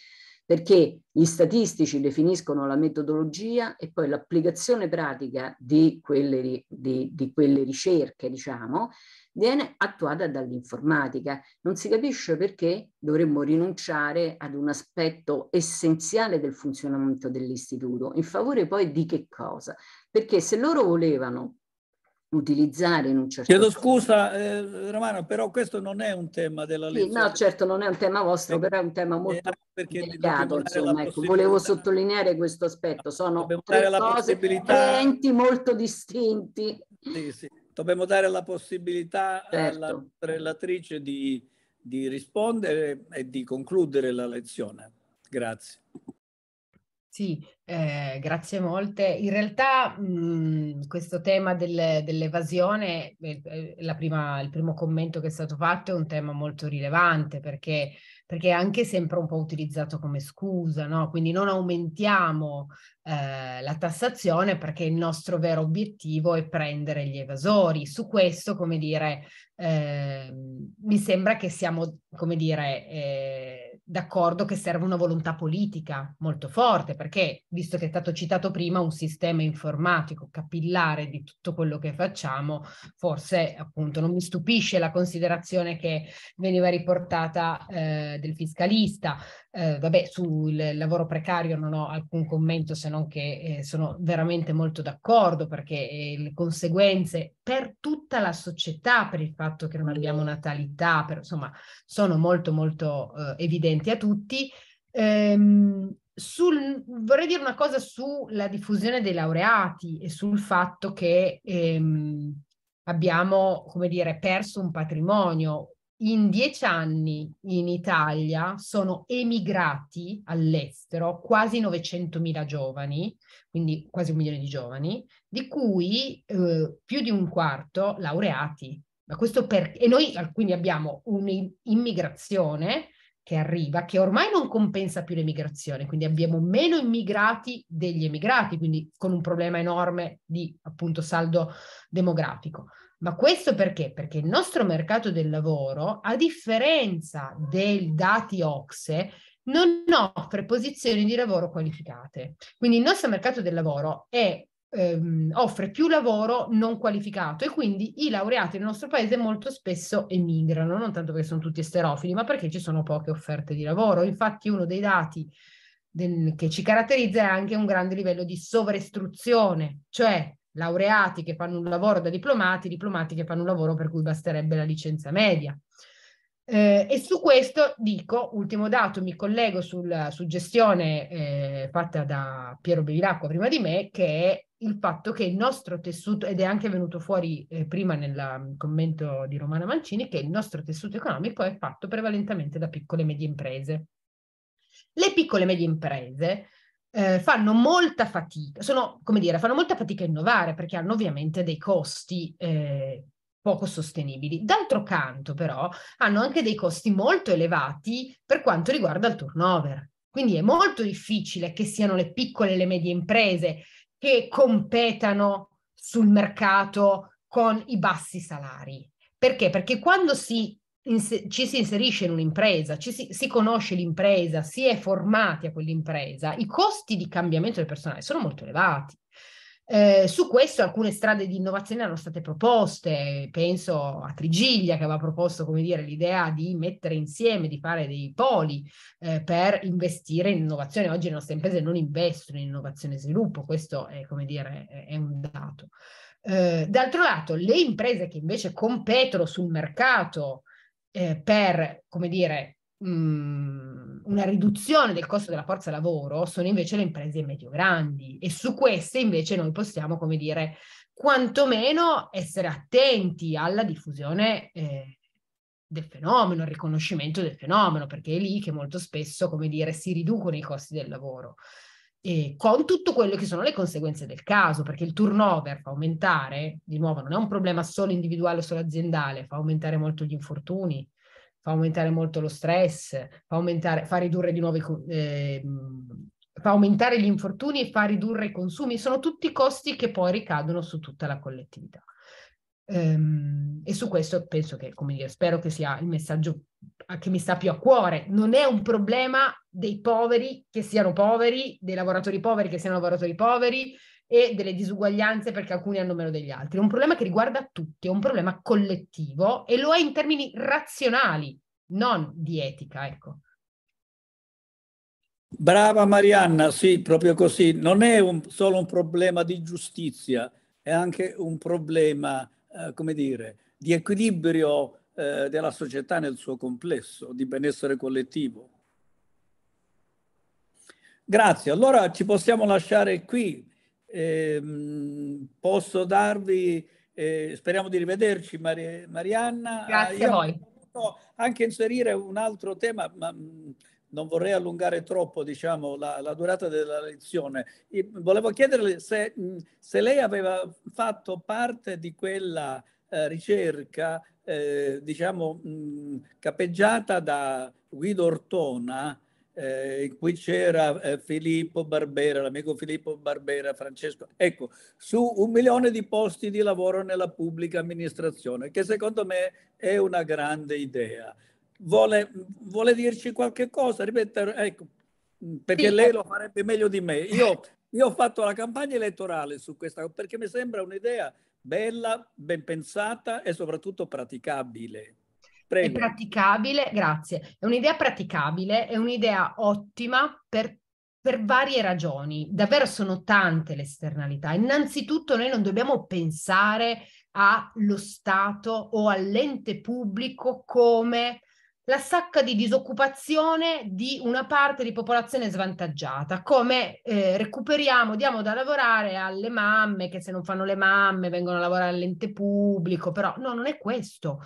perché gli statistici definiscono la metodologia e poi l'applicazione pratica di quelle, di, di quelle ricerche, diciamo, viene attuata dall'informatica. Non si capisce perché dovremmo rinunciare ad un aspetto essenziale del funzionamento dell'istituto, in favore poi di che cosa? Perché se loro volevano utilizzare in un certo Chiedo senso. scusa eh, Romano, però questo non è un tema della legge. Sì, no, certo, non è un tema vostro, eh, però è un tema molto eh, delicato. Insomma, ecco, volevo sottolineare questo aspetto. Sono dobbiamo tre cose, enti molto distinti. Sì, sì. Dobbiamo dare la possibilità certo. alla relatrice di, di rispondere e di concludere la lezione. Grazie. Sì, eh, grazie molte. In realtà mh, mm, questo tema del, dell'evasione, eh, eh prima, il primo commento che è stato fatto è un tema molto rilevante perché, perché è anche sempre un po' utilizzato come scusa, no? quindi non aumentiamo eh, la tassazione perché il nostro vero obiettivo è prendere gli evasori. Su questo, come dire, ehm, mi sembra che siamo, come dire eh, d'accordo che serve una volontà politica molto forte, perché visto che è stato citato prima un sistema informatico capillare di tutto quello che facciamo, forse appunto non mi stupisce la considerazione che veniva riportata eh, del fiscalista, eh, vabbè, sul lavoro precario non ho alcun commento se non che eh, sono veramente molto d'accordo perché eh, le conseguenze per tutta la società, per il fatto che non abbiamo natalità, per, insomma, sono molto molto eh, evidenti a tutti. Ehm, sul, vorrei dire una cosa sulla diffusione dei laureati e sul fatto che ehm, abbiamo, come dire, perso un patrimonio, in dieci anni in Italia sono emigrati all'estero quasi 900.000 giovani, quindi quasi un milione di giovani, di cui eh, più di un quarto laureati. Ma questo perché? E noi quindi abbiamo un'immigrazione che arriva, che ormai non compensa più l'emigrazione, quindi abbiamo meno immigrati degli emigrati, quindi con un problema enorme di appunto saldo demografico. Ma questo perché? Perché il nostro mercato del lavoro, a differenza dei dati OXE, non offre posizioni di lavoro qualificate. Quindi il nostro mercato del lavoro è ehm, offre più lavoro non qualificato e quindi i laureati nel nostro paese molto spesso emigrano, non tanto perché sono tutti esterofili, ma perché ci sono poche offerte di lavoro. Infatti uno dei dati del, che ci caratterizza è anche un grande livello di sovrastruzione, cioè laureati che fanno un lavoro da diplomati, diplomati che fanno un lavoro per cui basterebbe la licenza media. Eh, e su questo dico, ultimo dato, mi collego sulla suggestione eh, fatta da Piero Bevilacqua prima di me, che è il fatto che il nostro tessuto, ed è anche venuto fuori eh, prima nel mm, commento di Romana Mancini, che il nostro tessuto economico è fatto prevalentemente da piccole e medie imprese. Le piccole e medie imprese eh, fanno molta fatica, sono, come dire, fanno molta fatica a innovare perché hanno ovviamente dei costi eh, poco sostenibili. D'altro canto, però, hanno anche dei costi molto elevati per quanto riguarda il turnover. Quindi è molto difficile che siano le piccole e le medie imprese che competano sul mercato con i bassi salari. Perché? Perché quando si ci si inserisce in un'impresa, ci si, si, conosce l'impresa, si è formati a quell'impresa, i costi di cambiamento del personale sono molto elevati. Eh, su questo alcune strade di innovazione erano state proposte, penso a Trigiglia che aveva proposto come dire, l'idea di mettere insieme, di fare dei poli eh, per investire in innovazione. Oggi le nostre imprese non investono in innovazione e sviluppo, questo è, come dire, è un dato. Eh, d'altro lato, le imprese che invece competono sul mercato eh, per, come dire, mh, mm, una riduzione del costo della forza lavoro sono invece le imprese medio-grandi e su queste invece noi possiamo, come dire, quantomeno essere attenti alla diffusione eh, del fenomeno, al riconoscimento del fenomeno, perché è lì che molto spesso, come dire, si riducono i costi del lavoro eh, con tutto quello che sono le conseguenze del caso, perché il turnover fa aumentare, di nuovo non è un problema solo individuale o solo aziendale, fa aumentare molto gli infortuni, fa aumentare molto lo stress, fa, aumentare, fa ridurre di nuovo i, eh, fa aumentare gli infortuni e fa ridurre i consumi, sono tutti costi che poi ricadono su tutta la collettività. Um, e su questo penso che, come dire, spero che sia il messaggio che mi sta più a cuore. Non è un problema dei poveri che siano poveri, dei lavoratori poveri che siano lavoratori poveri e delle disuguaglianze perché alcuni hanno meno degli altri. È un problema che riguarda tutti, è un problema collettivo e lo è in termini razionali, non di etica, ecco. Brava Marianna, sì, proprio così. Non è un, solo un problema di giustizia, è anche un problema eh, come dire, di equilibrio eh, della società nel suo complesso, di benessere collettivo. Grazie, allora ci possiamo lasciare qui. Eh, posso darvi, eh, speriamo di rivederci Mari Marianna. Grazie Io a voi. Anche inserire un altro tema, ma mm, non vorrei allungare troppo diciamo, la, la, durata della lezione. E volevo chiederle se, se, lei aveva fatto parte di quella eh, ricerca eh, diciamo, mh, capeggiata da Guido Ortona, eh, in cui c'era eh, Filippo Barbera, l'amico Filippo Barbera, Francesco, ecco, su un milione di posti di lavoro nella pubblica amministrazione, che secondo me è una grande idea vuole, vuole dirci qualche cosa? Ripeto, ecco, perché sì. lei lo farebbe meglio di me. Io, io ho fatto la campagna elettorale su questa perché mi sembra un'idea bella, ben pensata e soprattutto praticabile. Prego. È praticabile, grazie. È un'idea praticabile, è un'idea ottima per, per varie ragioni. Davvero sono tante le esternalità. Innanzitutto noi non dobbiamo pensare allo Stato o all'ente pubblico come la sacca di disoccupazione di una parte di popolazione svantaggiata, come eh, recuperiamo, diamo da lavorare alle mamme che se non fanno le mamme vengono a lavorare all'ente pubblico, però no, non è questo.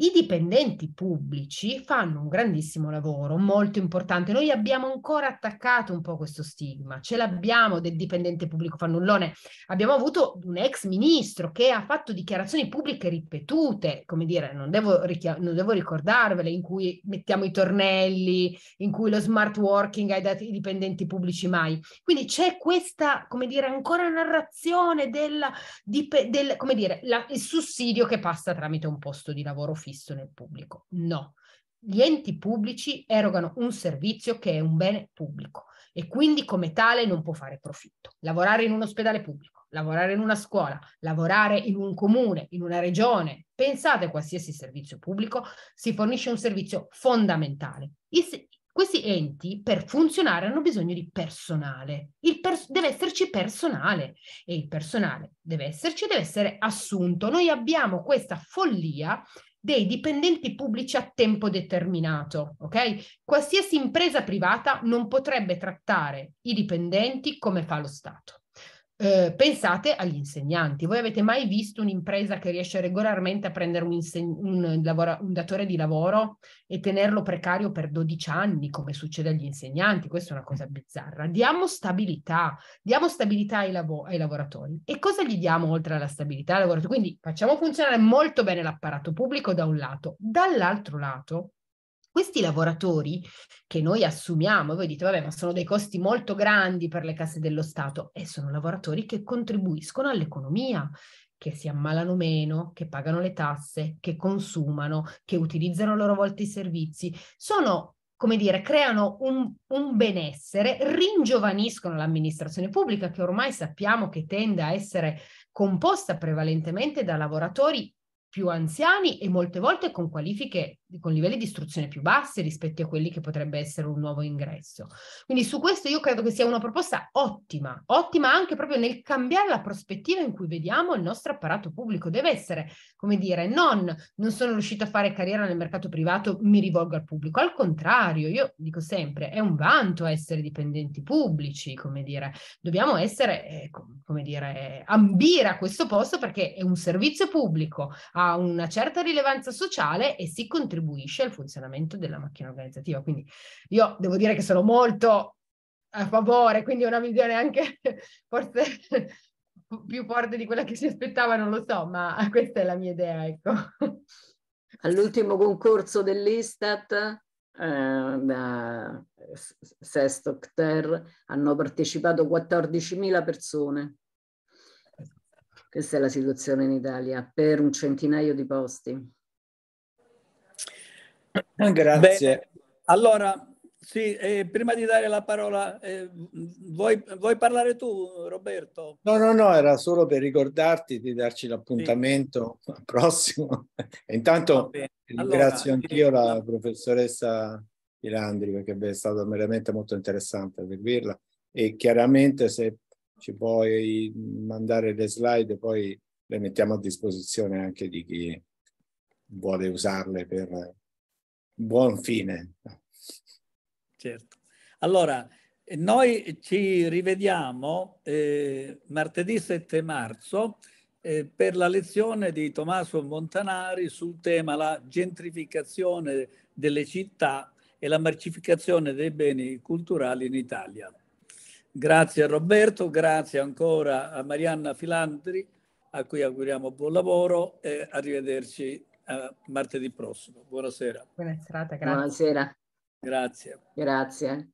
I dipendenti pubblici fanno un grandissimo lavoro, molto importante. Noi abbiamo ancora attaccato un po' questo stigma, ce l'abbiamo del dipendente pubblico fannullone. Abbiamo avuto un ex ministro che ha fatto dichiarazioni pubbliche ripetute, come dire, non devo, richiam- non devo ricordarvele, in cui mettiamo i tornelli, in cui lo smart working ai, dati, dipendenti pubblici mai. Quindi c'è questa, come dire, ancora narrazione del, del come dire, la, il sussidio che passa tramite un posto di lavoro fisso nel pubblico. No, gli enti pubblici erogano un servizio che è un bene pubblico e quindi come tale non può fare profitto. Lavorare in un ospedale pubblico, lavorare in una scuola, lavorare in un comune, in una regione, pensate a qualsiasi servizio pubblico, si fornisce un servizio fondamentale. I, questi enti per funzionare hanno bisogno di personale. Pers- deve esserci personale e il personale deve esserci, deve essere assunto. Noi abbiamo questa follia dei dipendenti pubblici a tempo determinato. Okay? Qualsiasi impresa privata non potrebbe trattare i dipendenti come fa lo Stato. Eh, pensate agli insegnanti. Voi avete mai visto un'impresa che riesce regolarmente a prendere un, inseg- un, lavora- un datore di lavoro e tenerlo precario per 12 anni, come succede agli insegnanti? Questa è una cosa bizzarra. Diamo stabilità, diamo stabilità ai, lav- ai lavoratori. E cosa gli diamo oltre alla stabilità ai lavoratori? Quindi facciamo funzionare molto bene l'apparato pubblico da un lato. Dall'altro lato, questi lavoratori che noi assumiamo, voi dite, vabbè, ma sono dei costi molto grandi per le casse dello Stato, e sono lavoratori che contribuiscono all'economia, che si ammalano meno, che pagano le tasse, che consumano, che utilizzano a loro volta i servizi. Sono come dire, creano un, un, benessere, ringiovaniscono l'amministrazione pubblica che ormai sappiamo che tende a essere composta prevalentemente da lavoratori più anziani e molte volte con qualifiche, con livelli di istruzione più bassi rispetto a quelli che potrebbe essere un nuovo ingresso. Quindi su questo io credo che sia una proposta ottima, ottima anche proprio nel cambiare la prospettiva in cui vediamo il nostro apparato pubblico. Deve essere, come dire, non, non sono riuscito a fare carriera nel mercato privato, mi rivolgo al pubblico. Al contrario, io dico sempre, è un vanto essere dipendenti pubblici, come dire, dobbiamo essere, eh, come dire, ambire a questo posto perché è un servizio pubblico ha una certa rilevanza sociale e si contribuisce al funzionamento della macchina organizzativa. Quindi io devo dire che sono molto a favore, quindi una visione anche forse più forte di quella che si aspettava, non lo so, ma questa è la mia idea, ecco. All'ultimo concorso dell'Istat eh, da Cter, hanno partecipato 14.000 persone. Questa è la situazione in Italia per un centinaio di posti. Grazie. Beh, allora, sì, eh, prima di dare la parola, eh, vuoi, vuoi, parlare tu, Roberto? No, no, no, era solo per ricordarti di darci l'appuntamento sì. prossimo. intanto ringrazio allora, anch'io la no. professoressa Pilandri perché è stato veramente molto interessante seguirla e chiaramente se ci puoi mandare le slide e poi le mettiamo a disposizione anche di chi vuole usarle per buon fine. Certo. Allora, noi ci rivediamo eh, martedì 7 marzo eh, per la lezione di Tommaso Montanari sul tema la gentrificazione delle città e la marcificazione dei beni culturali in Italia. Grazie a Roberto, grazie ancora a Marianna Filandri, a cui auguriamo buon lavoro e arrivederci eh, martedì prossimo. Buonasera. Buona serata, grazie. Buonasera. Grazie. Grazie.